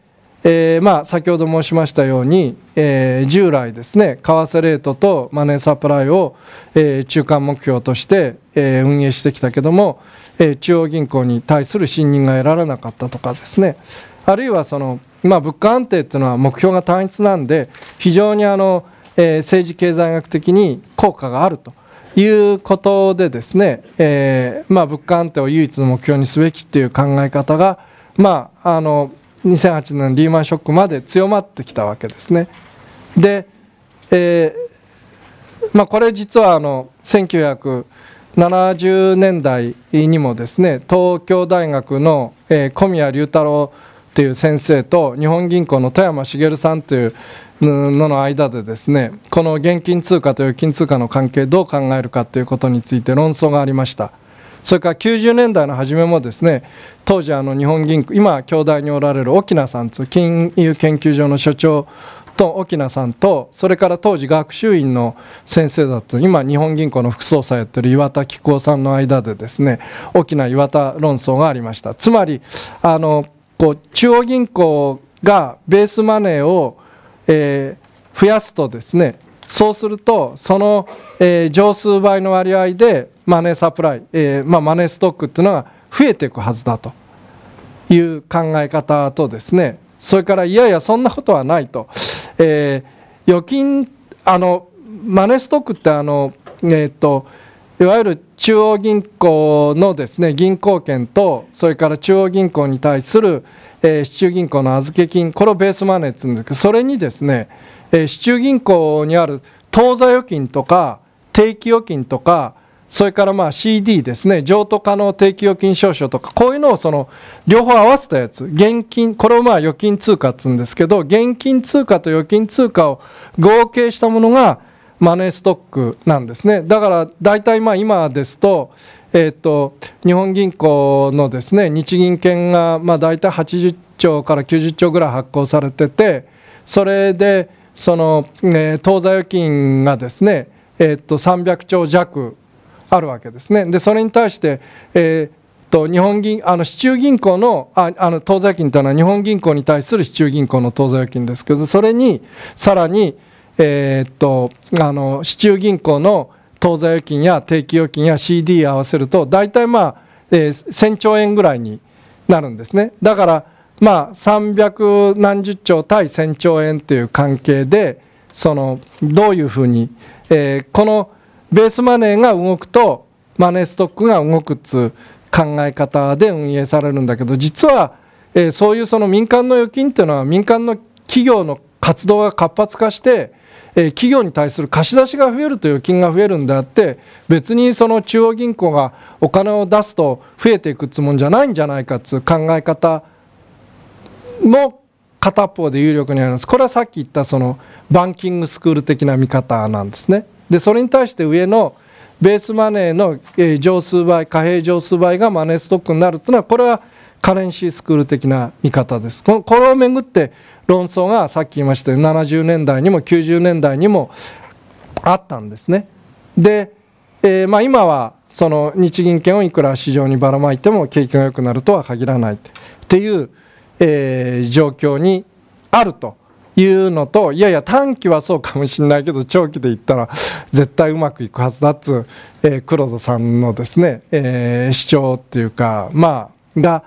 えーまあ、先ほど申しましたように、えー、従来ですね為替レートとマネーサプライを、えー、中間目標として、えー、運営してきたけども、えー、中央銀行に対する信任が得られなかったとかですねあるいはその、まあ、物価安定というのは目標が単一なんで非常にあの、えー、政治経済学的に効果があるということでですね、えーまあ、物価安定を唯一の目標にすべきという考え方が、まあ、あの2008年リーマンショックまで強まってきたわけですね。で、えーまあ、これ実はあの1970年代にもですね東京大学の、えー、小宮隆太郎っていう先生と日本銀行の富山茂さんというのの間でですねこの現金通貨と預金通貨の関係どう考えるかということについて論争がありましたそれから90年代の初めもですね当時あの日本銀行今京大におられる沖名さんと金融研究所の所長と沖名さんとそれから当時学習院の先生だと今日本銀行の副総裁やってる岩田紀夫さんの間でですね沖縄岩田論争がありましたつまりあのこう中央銀行がベースマネーを、えー、増やすとですねそうするとその、えー、上数倍の割合でマネーサプライ、えーまあ、マネーストックっていうのが増えていくはずだという考え方とですねそれからいやいやそんなことはないと、えー、預金あのマネーストックってあの、えーといわゆる中央銀行のですね銀行券とそれから中央銀行に対する、えー、市中銀行の預け金これをベースマネーっていうんですけどそれにですね、えー、市中銀行にある当座預金とか定期預金とかそれからまあ CD ですね、譲渡可能定期預金証書とか、こういうのをその両方合わせたやつ、現金、これをまあ預金通貨って言うんですけど、現金通貨と預金通貨を合計したものが、マネーストックなんですねだから大体まあ今ですと,、えーと、日本銀行のですね日銀券がまあ大体80兆から90兆ぐらい発行されててそれでその、えー、当座預金がですね、えーと、300兆弱あるわけですね。でそれに対して、えーと日本銀あの市中銀行のああの当座預金というのは日本銀行に対する市中銀行の当座預金ですけどそれにさらにえー、っとあの市中銀行の当座預金や定期預金や CD 合わせると大体まあ、えー、1000兆円ぐらいになるんですねだからまあ300何十兆対1000兆円という関係でそのどういうふうに、えー、このベースマネーが動くとマネーストックが動くっつう考え方で運営されるんだけど実は、えー、そういうその民間の預金っていうのは民間の企業の活動が活発化してえ企業に対する貸し出しが増えると預金が増えるんであって別にその中央銀行がお金を出すと増えていくつもりじゃないんじゃないかっていう考え方の片方で有力にありますこれはさっき言ったそのバンキングスクール的な見方なんですね。でそれに対して上のベースマネーの乗数倍貨幣乗数倍がマネーストックになるというのはこれはカレンシースクール的な見方ですこれをめぐって論争がさっき言いましたように70年代にも90年代にもあったんですねで、えー、まあ、今はその日銀券をいくら市場にばらまいても景気が良くなるとは限らないっていう、えー、状況にあるというのといやいや短期はそうかもしれないけど長期で言ったら絶対うまくいくはずだっつう、えー、黒田さんのですね、えー、主張っていうかまあが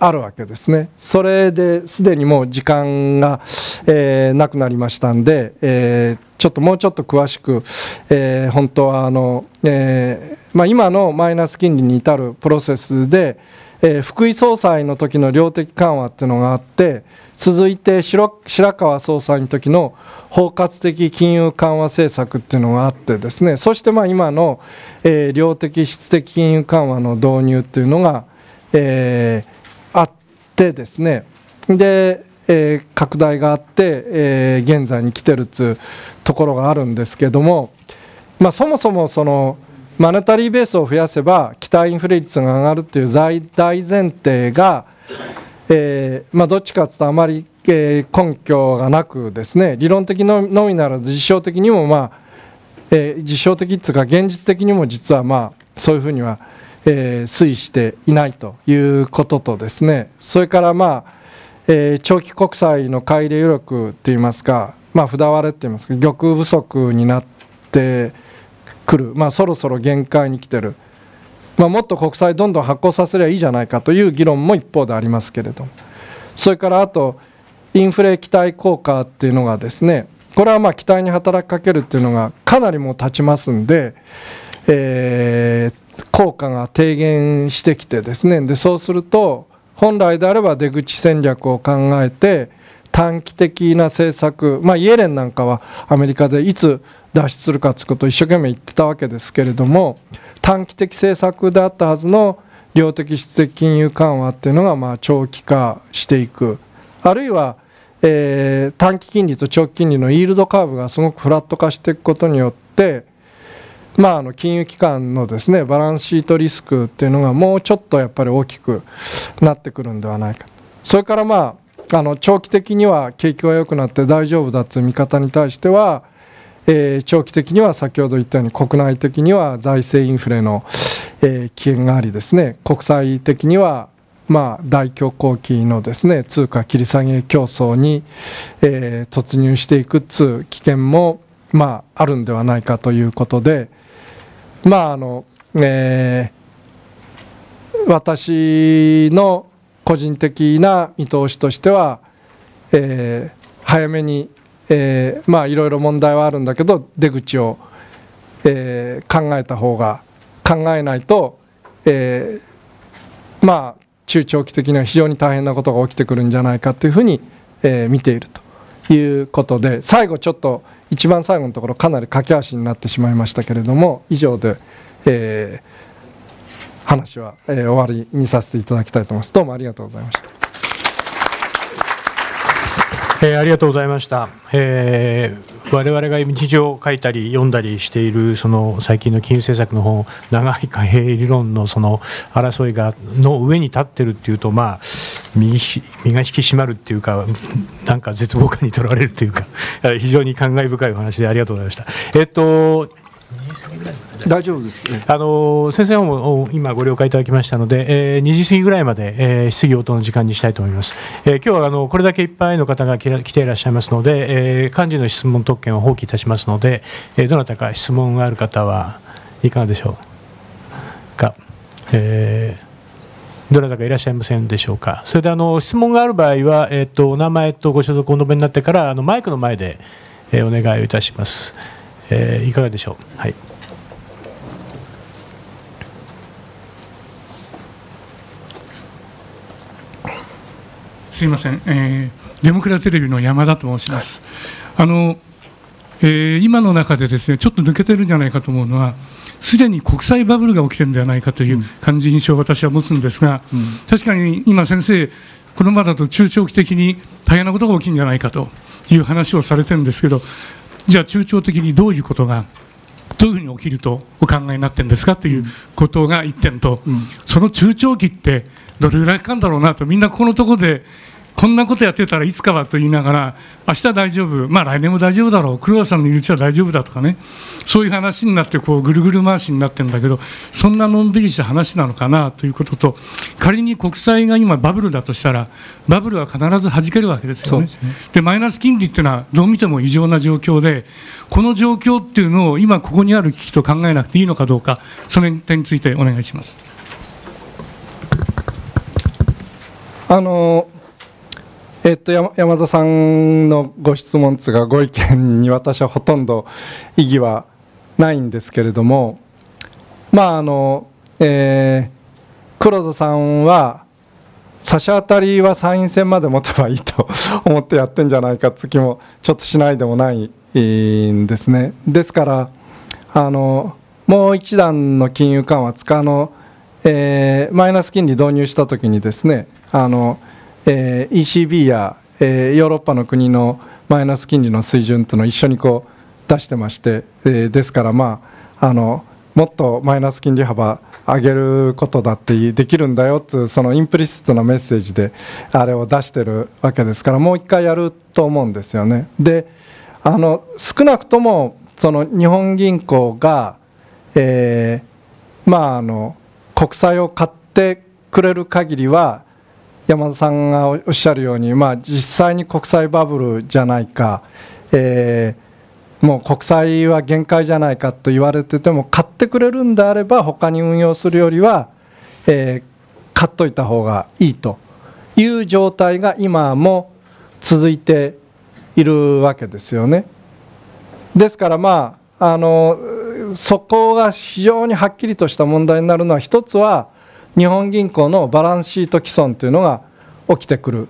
あるわけですねそれですでにもう時間が、えー、なくなりましたんで、えー、ちょっともうちょっと詳しく、えー、本当はあの、えまあ、今のマイナス金利に至るプロセスで、え福井総裁の時の量的緩和っていうのがあって続いて白川総裁の時の包括的金融緩和政策っていうのがあってですねそしてまあ今の、え量的質的金融緩和の導入っていうのが、えーってですねで、えー、拡大があって、えー、現在に来てるっつうところがあるんですけども、まあ、そもそもそのマネタリーベースを増やせば期待インフレ率が上がるっていう大前提が、えーまあ、どっちかというとあまり、え根拠がなくですね理論的のみならず実証的にもまあ、えー、実証的っていうか現実的にも実はまあそういうふうにはえー、推移していないということとですねそれからまあ、えー、長期国債の買い入れ余力といいますか、まあ、札割れといいますか玉不足になってくる、まあ、そろそろ限界に来てる、まあ、もっと国債どんどん発行させればいいじゃないかという議論も一方でありますけれどもそれからあとインフレ期待効果っていうのがですねこれはまあ期待に働きかけるっていうのがかなりもう経ちますんで、えー、効果が低減してきてですねでそうすると本来であれば出口戦略を考えて短期的な政策、まあ、イエレンなんかはアメリカでいつ脱出するかということを一生懸命言ってたわけですけれども短期的政策であったはずの量的質的金融緩和っていうのがまあ長期化していくあるいは、えー、短期金利と長期金利のイールドカーブがすごくフラット化していくことによってまあ、あの金融機関のですねバランスシートリスクっていうのがもうちょっとやっぱり大きくなってくるんではないかそれからまああの長期的には景気は良くなって大丈夫だという見方に対しては、え長期的には先ほど言ったように国内的には財政インフレの、え危険がありですね国際的にはまあ、大恐慌期のですね通貨切り下げ競争に、え突入していくとつう危険も、まあ、あるんではないかということで、まああの、えー、私の個人的な見通しとしては、えー、早めに、えー、まあいろいろ問題はあるんだけど出口を、えー、考えた方が考えないと、えー、まあ中長期的には非常に大変なことが起きてくるんじゃないかというふうに、えー、見ているということで最後ちょっと一番最後のところかなり駆け足になってしまいましたけれども以上で、えー、話は、えー、終わりにさせていただきたいと思いますどうもありがとうございましたえー、ありがとうございました、えー、我々が日常を書いたり読んだりしているその最近の金融政策の本長い貨幣理論のその争いがの上に立ってるっていうとまあ身身が引き締まるっていうか、なんか絶望感にとらわれるというか、(laughs) 非常に感慨深いお話でありがとうございました。えっと大丈夫です、ね、あの先生も今ご了解いただきましたので、えー、2時過ぎぐらいまで、えー、質疑応答の時間にしたいと思います、えー、今日はあのこれだけいっぱいの方が来ていらっしゃいますので、えー、幹事の質問特権を放棄いたしますので、えー、どなたか質問がある方はいかがでしょうか、えーどなたかいらっしゃいませんでしょうか、それであの質問がある場合は、えーと、お名前とご所属をお述べになってからあのマイクの前で、えー、お願いをいたします、えー、いかがでしょう。はいすいません、えー、デモクラテレビの山田と申します。あの、えー、今の中でですね、ちょっと抜けてるんじゃないかと思うのは、すでに国際バブルが起きてるんではないかという感じ印象を私は持つんですが、うん、確かに今、先生、このままだと中長期的に大変なことが起きるんじゃないかという話をされてるんですけど、じゃあ、中長的にどういうことが、どういうふうに起きるとお考えになってるんですかということが1点と、うん、その中長期って、どれぐらいかかるんだろうなと、みんなここのところでこんなことやってたらいつかはと言いながら、明日大丈夫、まあ来年も大丈夫だろう、黒田さんの身内は大丈夫だとかね、そういう話になってこう、ぐるぐる回しになってるんだけど、そんなのんびりした話なのかなということと、仮に国債が今、バブルだとしたら、バブルは必ず弾けるわけですよね。で、マイナス金利っていうのは、どう見ても異常な状況で、この状況っていうのを今、ここにある危機と考えなくていいのかどうか、その点についてお願いします。あのえっと、山田さんのご質問つがご意見に私はほとんど意義はないんですけれどもまああの、えー、黒田さんは差し当たりは参院選まで持てばいいと思ってやってんじゃないかって気もちょっとしないでもないんですね。ですからあのもう一段の金融緩和つかの、えー、マイナス金利導入した時にですねあのえー、ECB や、えー、ヨーロッパの国のマイナス金利の水準というのを一緒にこう出してまして、えー、ですから、まあ、あのもっとマイナス金利幅上げることだってできるんだよというそのインプリシットなメッセージであれを出してるわけですからもう一回やると思うんですよね。であの少なくともその日本銀行が、えー、まああの国債を買ってくれる限りは山田さんがおっしゃるように、まあ、実際に国際バブルじゃないか、えー、もう国債は限界じゃないかと言われてても買ってくれるんであれば他に運用するよりは、えー、買っといた方がいいという状態が今も続いているわけですよね。ですからまああのそこが非常にはっきりとした問題になるのは一つは日本銀行のバランスシート毀損というのが起きてくる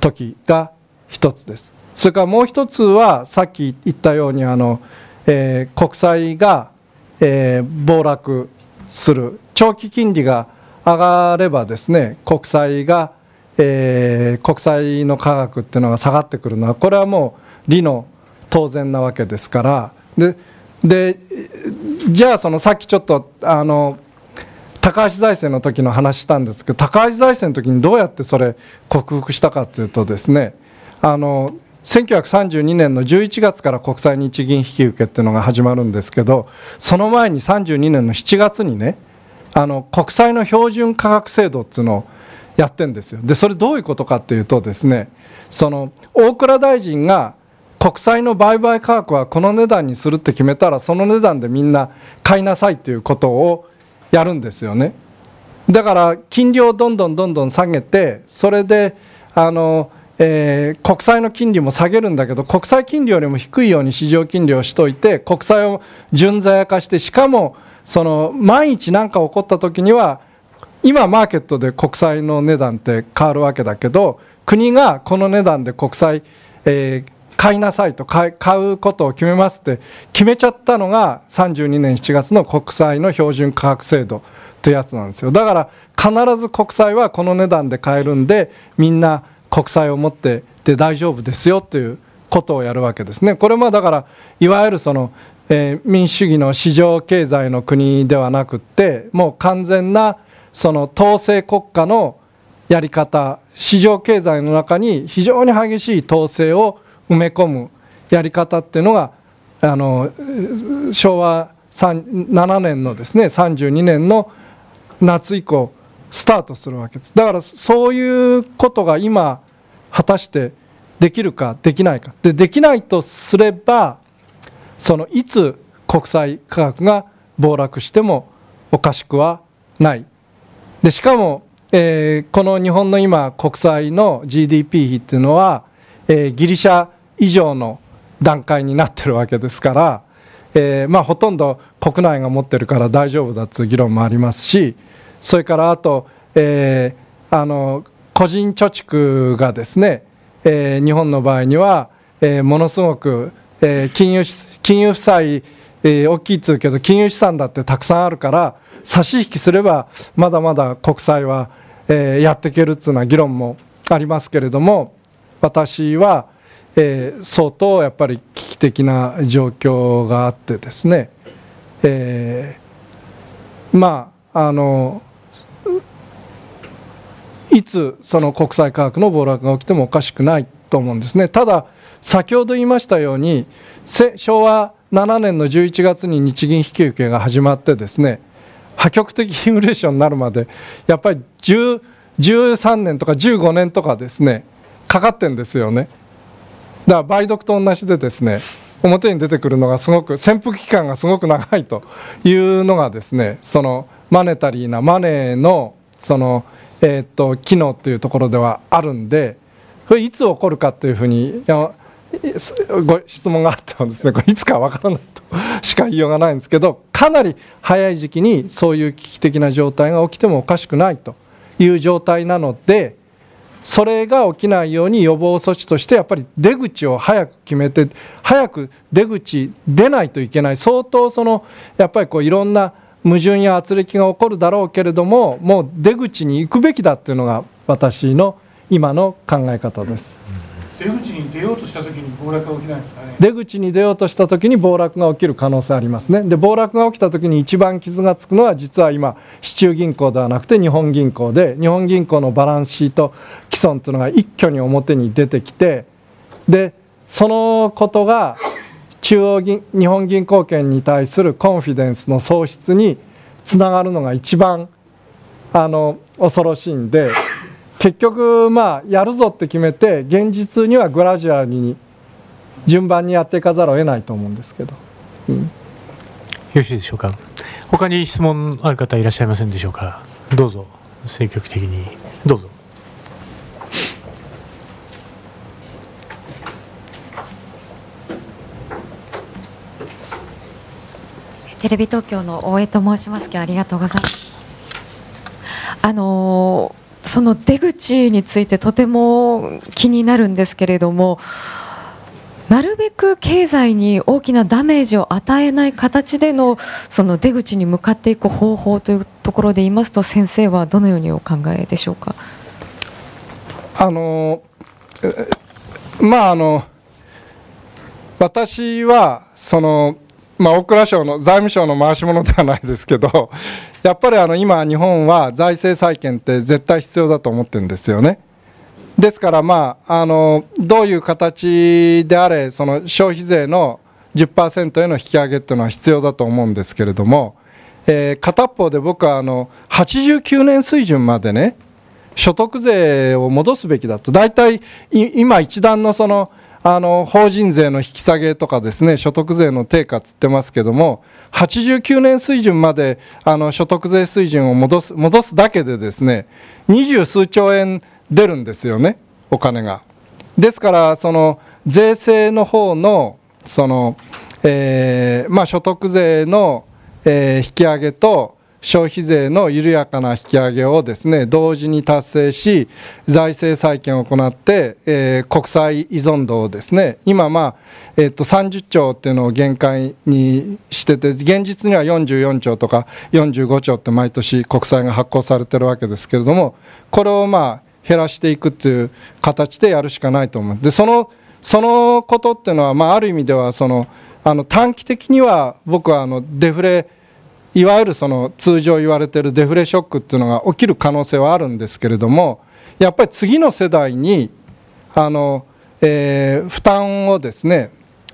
時が一つです。それからもう一つはさっき言ったようにあの、えー、国債が、えー、暴落する長期金利が上がればですね国債が、えー、国債の価格っていうのが下がってくるのはこれはもう理の当然なわけですからででじゃあそのさっきちょっとあの高橋財政の時の話したんですけど高橋財政の時にどうやってそれ克服したかというとですねあの1932年の11月から国際日銀引き受けっていうのが始まるんですけどその前に32年の7月にねあの国債の標準価格制度っていうのをやってんですよでそれどういうことかっていうとですねその大蔵大臣が国債の売買価格はこの値段にするって決めたらその値段でみんな買いなさいっていうことをやるんですよねだから金利をどんどんどんどん下げてそれであの、えー、国債の金利も下げるんだけど国債金利よりも低いように市場金利をしといて国債を純在化してしかもその万一何か起こった時には今マーケットで国債の値段って変わるわけだけど国がこの値段で国債、えー、買いなさいと買うことを決めますって決めちゃったのが32年7月の国債の標準価格制度ってやつなんですよだから必ず国債はこの値段で買えるんでみんな国債を持ってで大丈夫ですよということをやるわけですね。これもだからいわゆるそのえー、民主主義の市場経済の国ではなくってもう完全なその統制国家のやり方市場経済の中に非常に激しい統制を埋め込むやり方っていうのがあの昭和7年のですね32年の夏以降スタートするわけですだからそういうことが今果たしてできるかできないかでできないとすればそのいつ国際価格が暴落してもおかしくはないでしかも、えー、この日本の今国債の GDP 比っていうのは、えー、ギリシャ以上の段階になってるわけですから、えー、まあ、ほとんど国内が持ってるから大丈夫だという議論もありますしそれからあと、えー、あの個人貯蓄がですね、えー、日本の場合には、えものすごく、え金融金融負債、え大きいっつうけど金融資産だってたくさんあるから差し引きすればまだまだ国債は、えやっていけるっつうような議論もありますけれども私は。えー、相当やっぱり危機的な状況があってですね、えー、まああのいつその国際価格の暴落が起きてもおかしくないと思うんですねただ先ほど言いましたように昭和7年の11月に日銀引き受けが始まってですね破局的インフレーションになるまでやっぱり13年とか15年とかですねかかってんですよね。だから梅毒と同じでですね表に出てくるのがすごく潜伏期間がすごく長いというのがですねそのマネタリーなマネーのその、えーと、機能っていうところではあるんでそれいつ起こるかというふうにご質問があったんですねこれいつかわからないとしか言いようがないんですけどかなり早い時期にそういう危機的な状態が起きてもおかしくないという状態なので。それが起きないように予防措置としてやっぱり出口を早く決めて早く出口出ないといけない相当そのやっぱりこういろんな矛盾や圧力が起こるだろうけれどももう出口に行くべきだっていうのが私の今の考え方です。うん出口に出ようとした時に暴落が起きないですかね出口に出ようとした時に暴落が起きる可能性ありますねで暴落が起きた時に一番傷がつくのは実は今市中銀行ではなくて日本銀行で日本銀行のバランスシート既存というのが一挙に表に出てきてでそのことが中央銀日本銀行券に対するコンフィデンスの喪失につながるのが一番あの恐ろしいんで結局まあやるぞって決めて現実にはグラジュアルに順番にやっていかざるを得ないと思うんですけど、うん、よろしいでしょうか他に質問ある方いらっしゃいませんでしょうかどうぞ積極的にどうぞテレビ東京の大江と申しますけどありがとうございますあのーその出口についてとても気になるんですけれどもなるべく経済に大きなダメージを与えない形でのその出口に向かっていく方法というところで言いますと先生はどのようにお考えでしょうか。あのまああの私はそのまあ、大蔵省の財務省の回し物ではないですけど、(laughs) やっぱりあの今、日本は財政再建って絶対必要だと思ってるんですよね。ですから、まあ、あのどういう形であれ、その消費税の10%への引き上げっていうのは必要だと思うんですけれども、えー、片方で僕はあの89年水準までね、所得税を戻すべきだと、大体今、一段のその、あの法人税の引き下げとかですね所得税の低下つってますけども89年水準まであの所得税水準を戻す戻すだけでですね二十数兆円出るんですよねお金が。ですからその税制の方のその、えーまあ、所得税の、えー、引き上げと消費税の緩やかな引き上げをですね同時に達成し財政再建を行って、えー、国債依存度をですね今まあ、えー、と30兆っていうのを限界にしてて現実には44兆とか45兆って毎年国債が発行されてるわけですけれどもこれをまあ減らしていくっていう形でやるしかないと思うでそのそのことっていうのは、まあ、ある意味ではそのあの短期的には僕はあのデフレいわゆるその通常言われてるデフレショックっていうのが起きる可能性はあるんですけれどもやっぱり次の世代にあの、えー、負担をですね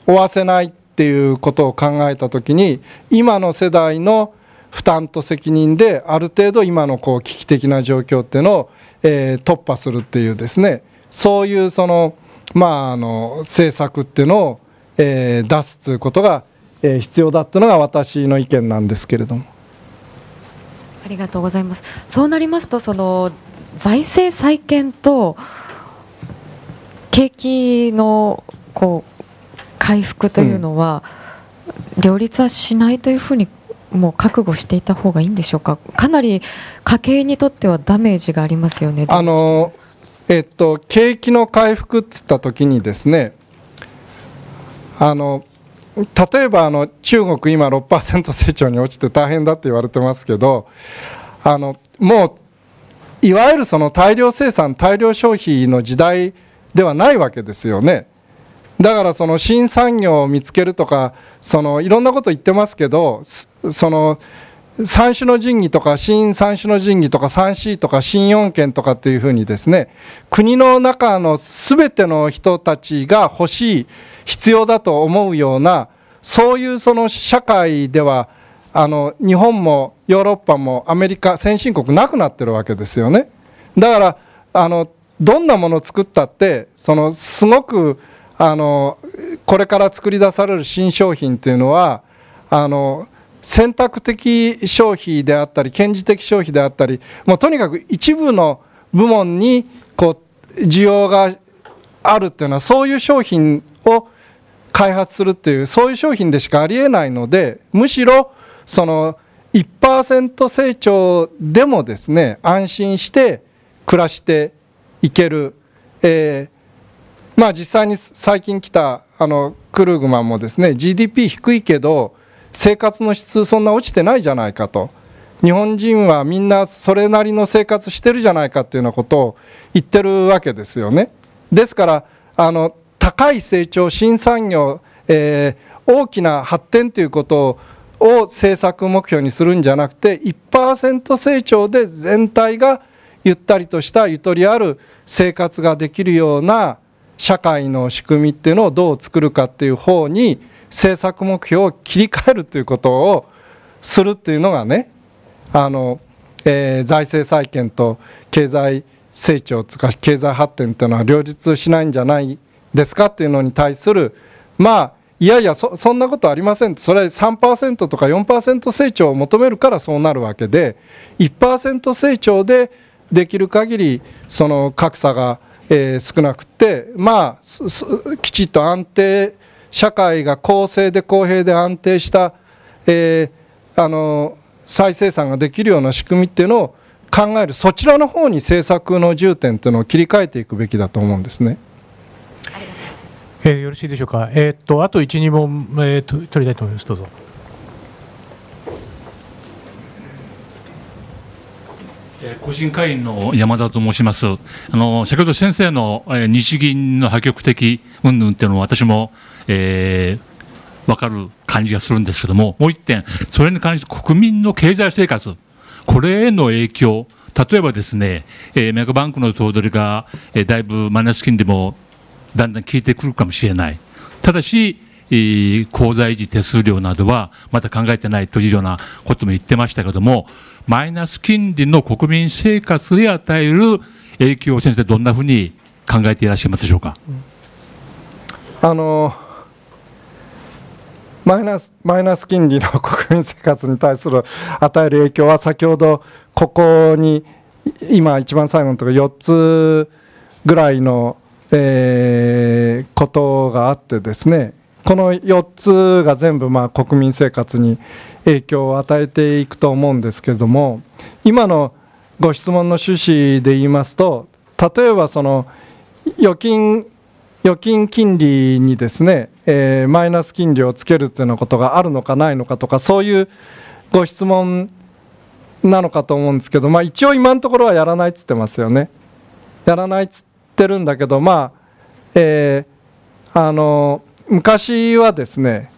負わせないっていうことを考えた時に今の世代の負担と責任である程度今のこう危機的な状況っていうのを、えー、突破するっていうですねそういうそのまああの政策っていうのを、えー、出すということがえー、必要だというのが私の意見なんですけれども。ありがとうございますそうなりますとその財政再建と景気のこう回復というのは、うん、両立はしないというふうにもう覚悟していた方がいいんでしょうかかなり家計にとってはダメージがありますよね。あのえっと、景気の回復っつった時にですねあの例えばあの中国今6%成長に落ちて大変だって言われてますけどあのもういわゆるその大量生産大量消費の時代ではないわけですよねだからその新産業を見つけるとかそのいろんなこと言ってますけどその三種の神器とか新三種の神器とか三 c とか新四権とかっていうふうにですね国の中のすべての人たちが欲しい必要だと思うようなそういうその社会ではあの日本もヨーロッパもアメリカ先進国なくなってるわけですよね。だからあのどんなものを作ったってそのすごくあのこれから作り出される新商品っていうのはあの選択的消費であったり顕示的消費であったりもうとにかく一部の部門にこう需要があるっていうのはそういう商品開発するっていうそういう商品でしかありえないのでむしろその1%成長でもですね安心して暮らしていける、えー、まあ実際に最近来たあのクルーグマンもですね GDP 低いけど生活の質そんな落ちてないじゃないかと日本人はみんなそれなりの生活してるじゃないかっていうようなことを言ってるわけですよね。ですからあの高い成長新産業、えー、大きな発展ということを政策目標にするんじゃなくて1%成長で全体がゆったりとしたゆとりある生活ができるような社会の仕組みっていうのをどう作るかっていう方に政策目標を切り替えるということをするっていうのがねあの、えー、財政再建と経済成長とか経済発展というのは両立しないんじゃないですかっていうのに対するまあいやいやそんなことありませんそれは3%とか4%成長を求めるからそうなるわけで1%成長でできる限りその格差が、えー、少なくてまあきちっと安定社会が公正で公平で安定した、えー、あの再生産ができるような仕組みっていうのを考えるそちらの方に政策の重点というのを切り替えていくべきだと思うんですね。えー、よろしいでしょうか、えー、っとあと1、2問、えー、取りたいと思います、どうぞ。個人会員の山田と申します。あの先ほど先生の、え日銀の破局的云々っていうのは私も、えー、分かる感じがするんですけども、もう一点、それに関して国民の経済生活、これへの影響、例えばですね、えー、メガバンクの頭取が、えー、だいぶマネスキンでもだんだん効いてくるかもしれない。ただし、口座維持手数料などはまた考えてないというようなことも言ってましたけども、マイナス金利の国民生活へ与える影響を先生、どんなふうに考えていらっしゃいますでしょうか。あのマイナスマイナス金利の国民生活に対する与える影響は先ほどここに今一番最後のところ4つぐらいのえー、ことがあってですねこの4つが全部まあ国民生活に影響を与えていくと思うんですけれども今のご質問の趣旨で言いますと例えばその預金預金金利にですね、えー、マイナス金利をつけるっていうようなことがあるのかないのかとかそういうご質問なのかと思うんですけど、まあ、一応今のところはやらないっつってますよね。やらないっつっってるんだけどまあえー、あの昔はですね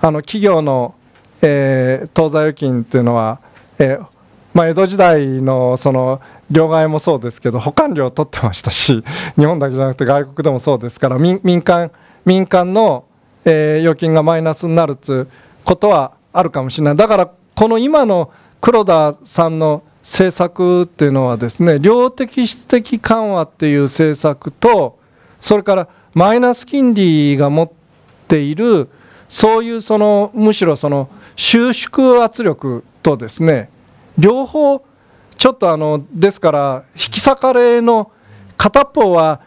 あの企業の、えー、当座預金っていうのは、えーまあ、江戸時代のその両替もそうですけど保管料を取ってましたし (laughs) 日本だけじゃなくて外国でもそうですから民間民間の、えー、預金がマイナスになるっていうことはあるかもしれないだからこの今の黒田さんの政策っていうのはですね量的質的緩和っていう政策とそれからマイナス金利が持っているそういうそのむしろその収縮圧力とですね両方ちょっとあのですから引き裂かれの片方は、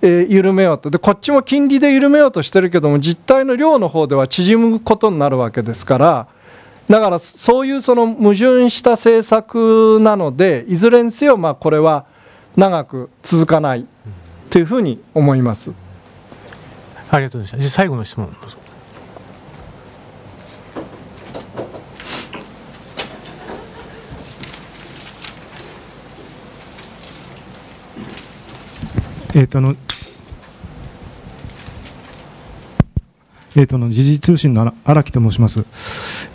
え緩めようとでこっちも金利で緩めようとしてるけども実態の量の方では縮むことになるわけですからだからそういうその矛盾した政策なのでいずれにせよまあこれは長く続かないというふうに思います。ありがとうございました。じゃ最後の質問どうぞ。えっ、ー、とあのえーと、の時事通信の荒木と申します、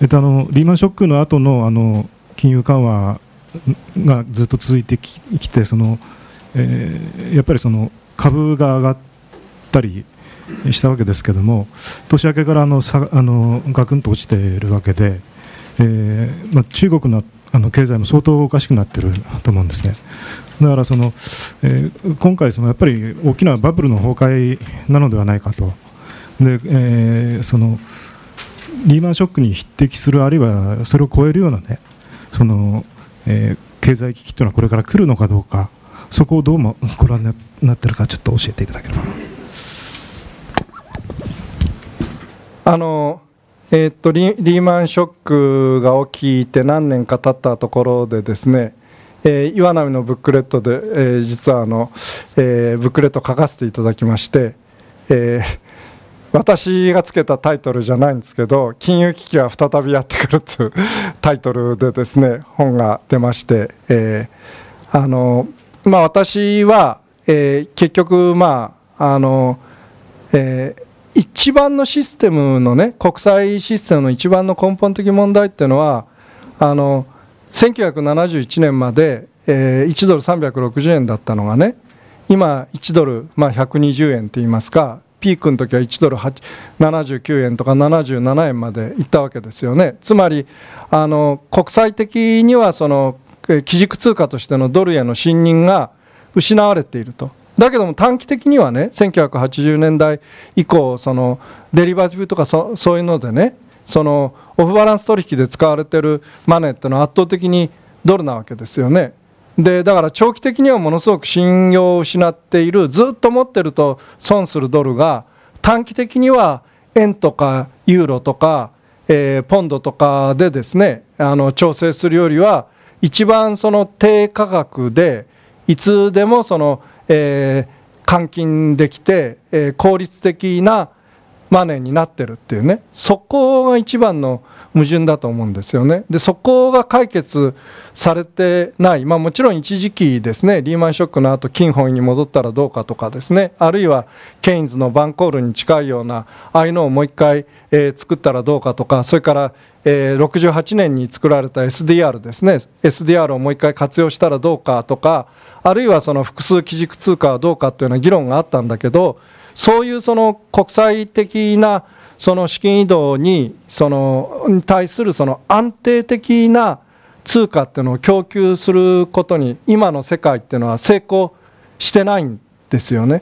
えーと、あのリーマンショックの後のあの金融緩和がずっと続いてきてその、えー、やっぱりその株が上がったりしたわけですけども年明けからあのさあのガクンと落ちているわけで、えーまあ、中国のあの経済も相当おかしくなっていると思うんですね。だからその、えー、今回そのやっぱり大きなバブルの崩壊なのではないかと。で、えー、そのリーマンショックに匹敵するあるいはそれを超えるようなねその、えー、経済危機というのはこれから来るのかどうかそこをどうも (laughs) ご覧になってるかちょっと教えていただければ。あのえー、っとリーマンショックが起きて何年か経ったところでですね、えー、岩波のブックレットで、えー、実はあの、えー、ブックレット書かせていただきまして、えー私がつけたタイトルじゃないんですけど「金融危機は再びやってくる」というタイトルでですね本が出まして、えー、あのまあ、私は、えー、結局まああの、えー、一番のシステムのね国際システムの一番の根本的問題っていうのはあの1971年まで、えー、1ドル360円だったのがね今1ドル、まあ、120円って言いますかピークの時は1ドル79円とか77円までいったわけですよね。つまりあの国際的にはその基軸通貨としてのドルへの信任が失われていると。だけども短期的にはね1980年代以降そのデリバティブとかそういうのでねそのオフバランス取引で使われてるマネーってのは圧倒的にドルなわけですよね。でだから長期的にはものすごく信用を失っているずっと持ってると損するドルが短期的には円とかユーロとか、えー、ポンドとかでですねあの調整するよりは一番その低価格でいつでもその、えー、換金できて、えー、効率的なマネーになってるっていうねそこが一番の矛盾だと思うんですよねでそこが解決されてない、まあ、もちろん一時期ですねリーマンショックの後金本位に戻ったらどうかとかですねあるいはケインズのバンコールに近いようなああいうのをもう一回、えー、作ったらどうかとかそれからえー、68年に作られた SDR ですね SDR をもう一回活用したらどうかとかあるいはその複数基軸通貨はどうかというような議論があったんだけどそういうその国際的なその資金移動にそのに対するその安定的な通貨っていうのを供給することに今の世界っていうのは成功してないんですよね。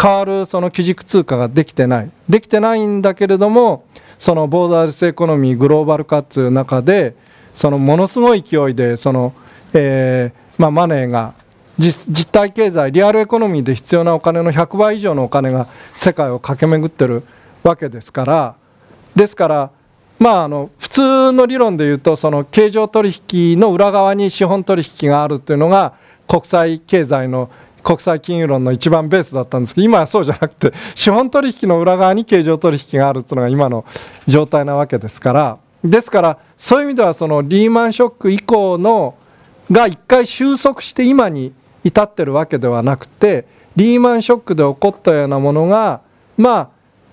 変わるその基軸通貨ができてないできてないんだけれどもそのボーダーレスエコノミーグローバル化っていう中でそのものすごい勢いでその、えーまあ、マネーが実体経済リアルエコノミーで必要なお金の100倍以上のお金が世界を駆け巡ってるわけですからですからまああの普通の理論で言うとその経常取引の裏側に資本取引があるというのが国際経済の国際金融論の一番ベースだったんですけど今はそうじゃなくて資本取引の裏側に経常取引があるというのが今の状態なわけですからですからそういう意味ではそのリーマンショック以降のが一回収束して今に至ってるわけではなくてリーマンショックで起こったようなものがまあ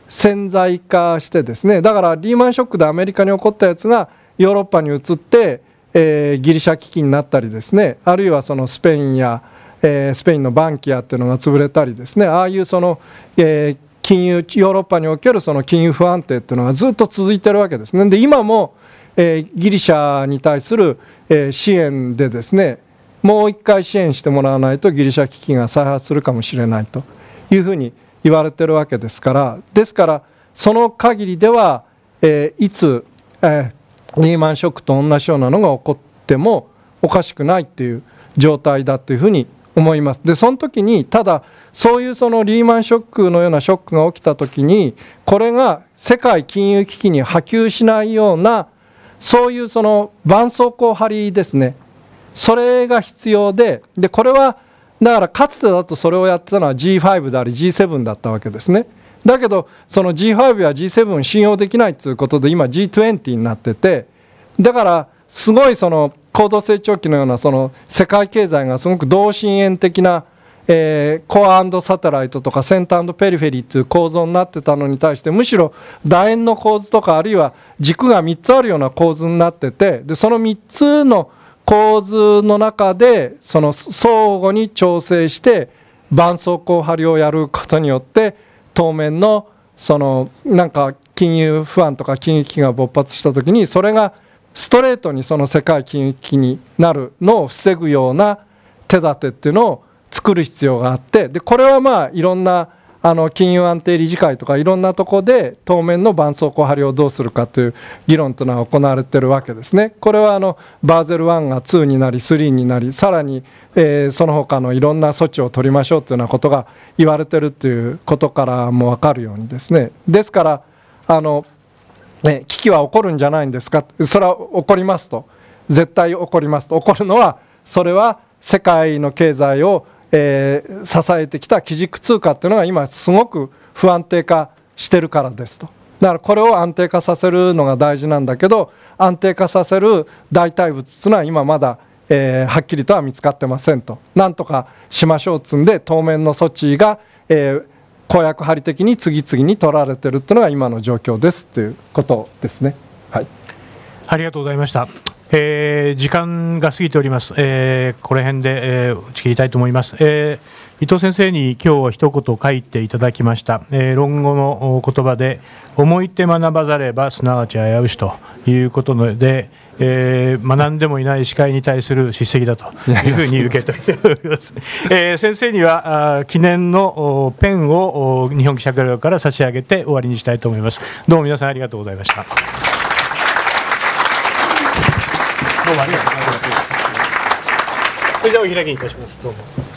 潜在化してですねだからリーマンショックでアメリカに起こったやつがヨーロッパに移って、えー、ギリシャ危機になったりですねあるいはそのスペインや、えー、スペインのバンキアっていうのが潰れたりですねああいうその、えー、金融ヨーロッパにおけるその金融不安定っていうのがずっと続いてるわけですね。で今も、えギリシャに対する、え支援でですねもう一回支援してもらわないとギリシャ危機が再発するかもしれないというふうに言われているわけですからですからその限りでは、えー、いつ、えー、リーマンショックと同じようなのが起こってもおかしくないという状態だというふうに思います。でその時にただそういうそのリーマンショックのようなショックが起きた時にこれが世界金融危機に波及しないようなそういうその絆創膏張りですねそれが必要ででこれはだからかつてだとそれをやってたのは G5 であり G7 だったわけですね。だけどその G5 や G7 信用できないということで今 G20 になっててだからすごいその高度成長期のようなその世界経済がすごく同心円的な、えー、コアサテライトとかセンターペリフェリーという構造になってたのに対してむしろ楕円の構図とかあるいは軸が3つあるような構図になっててでその3つの構図の中でその相互に調整して絆創膏張りをやることによって当面のそのなんか金融不安とか金融危機が勃発した時にそれがストレートにその世界金融危機になるのを防ぐような手立てっていうのを作る必要があってでこれはまあいろんなあの金融安定理事会とかいろんなとこで当面の絆創膏張りをどうするかという議論というのは行われているわけですね。これはあのバーゼル1が2になり3になりさらに、えその他のいろんな措置を取りましょうというようなことが言われているということからも分かるようにですねですからあの、ね、危機は起こるんじゃないんですかそれは起こりますと絶対起こりますと起こるのはそれは世界の経済をえー、支えてきた基軸通貨っていうのが今すごく不安定化してるからですとだからこれを安定化させるのが大事なんだけど安定化させる代替物っていうのは今まだ、えー、はっきりとは見つかってませんとなんとかしましょうっつんで当面の措置が、えー、公約張り的に次々に取られてるっていうのが今の状況ですということですね。はいありがとうございました。えー、時間が過ぎております、えー、この辺で、えー、打ち切りたいと思います、え伊藤先生に今日一言書いていただきました、え論語の言葉で「思いて学ばざればすなわち危うし」ということで、えー、学んでもいない司会に対する叱責だというふうに受け止めております。(laughs) え先生には記念のペンを日本記者ラ会から差し上げて終わりにしたいと思います。どうも皆さんありがとうございました。どうもありがとうございます。それじゃお開きにいたします。どうも。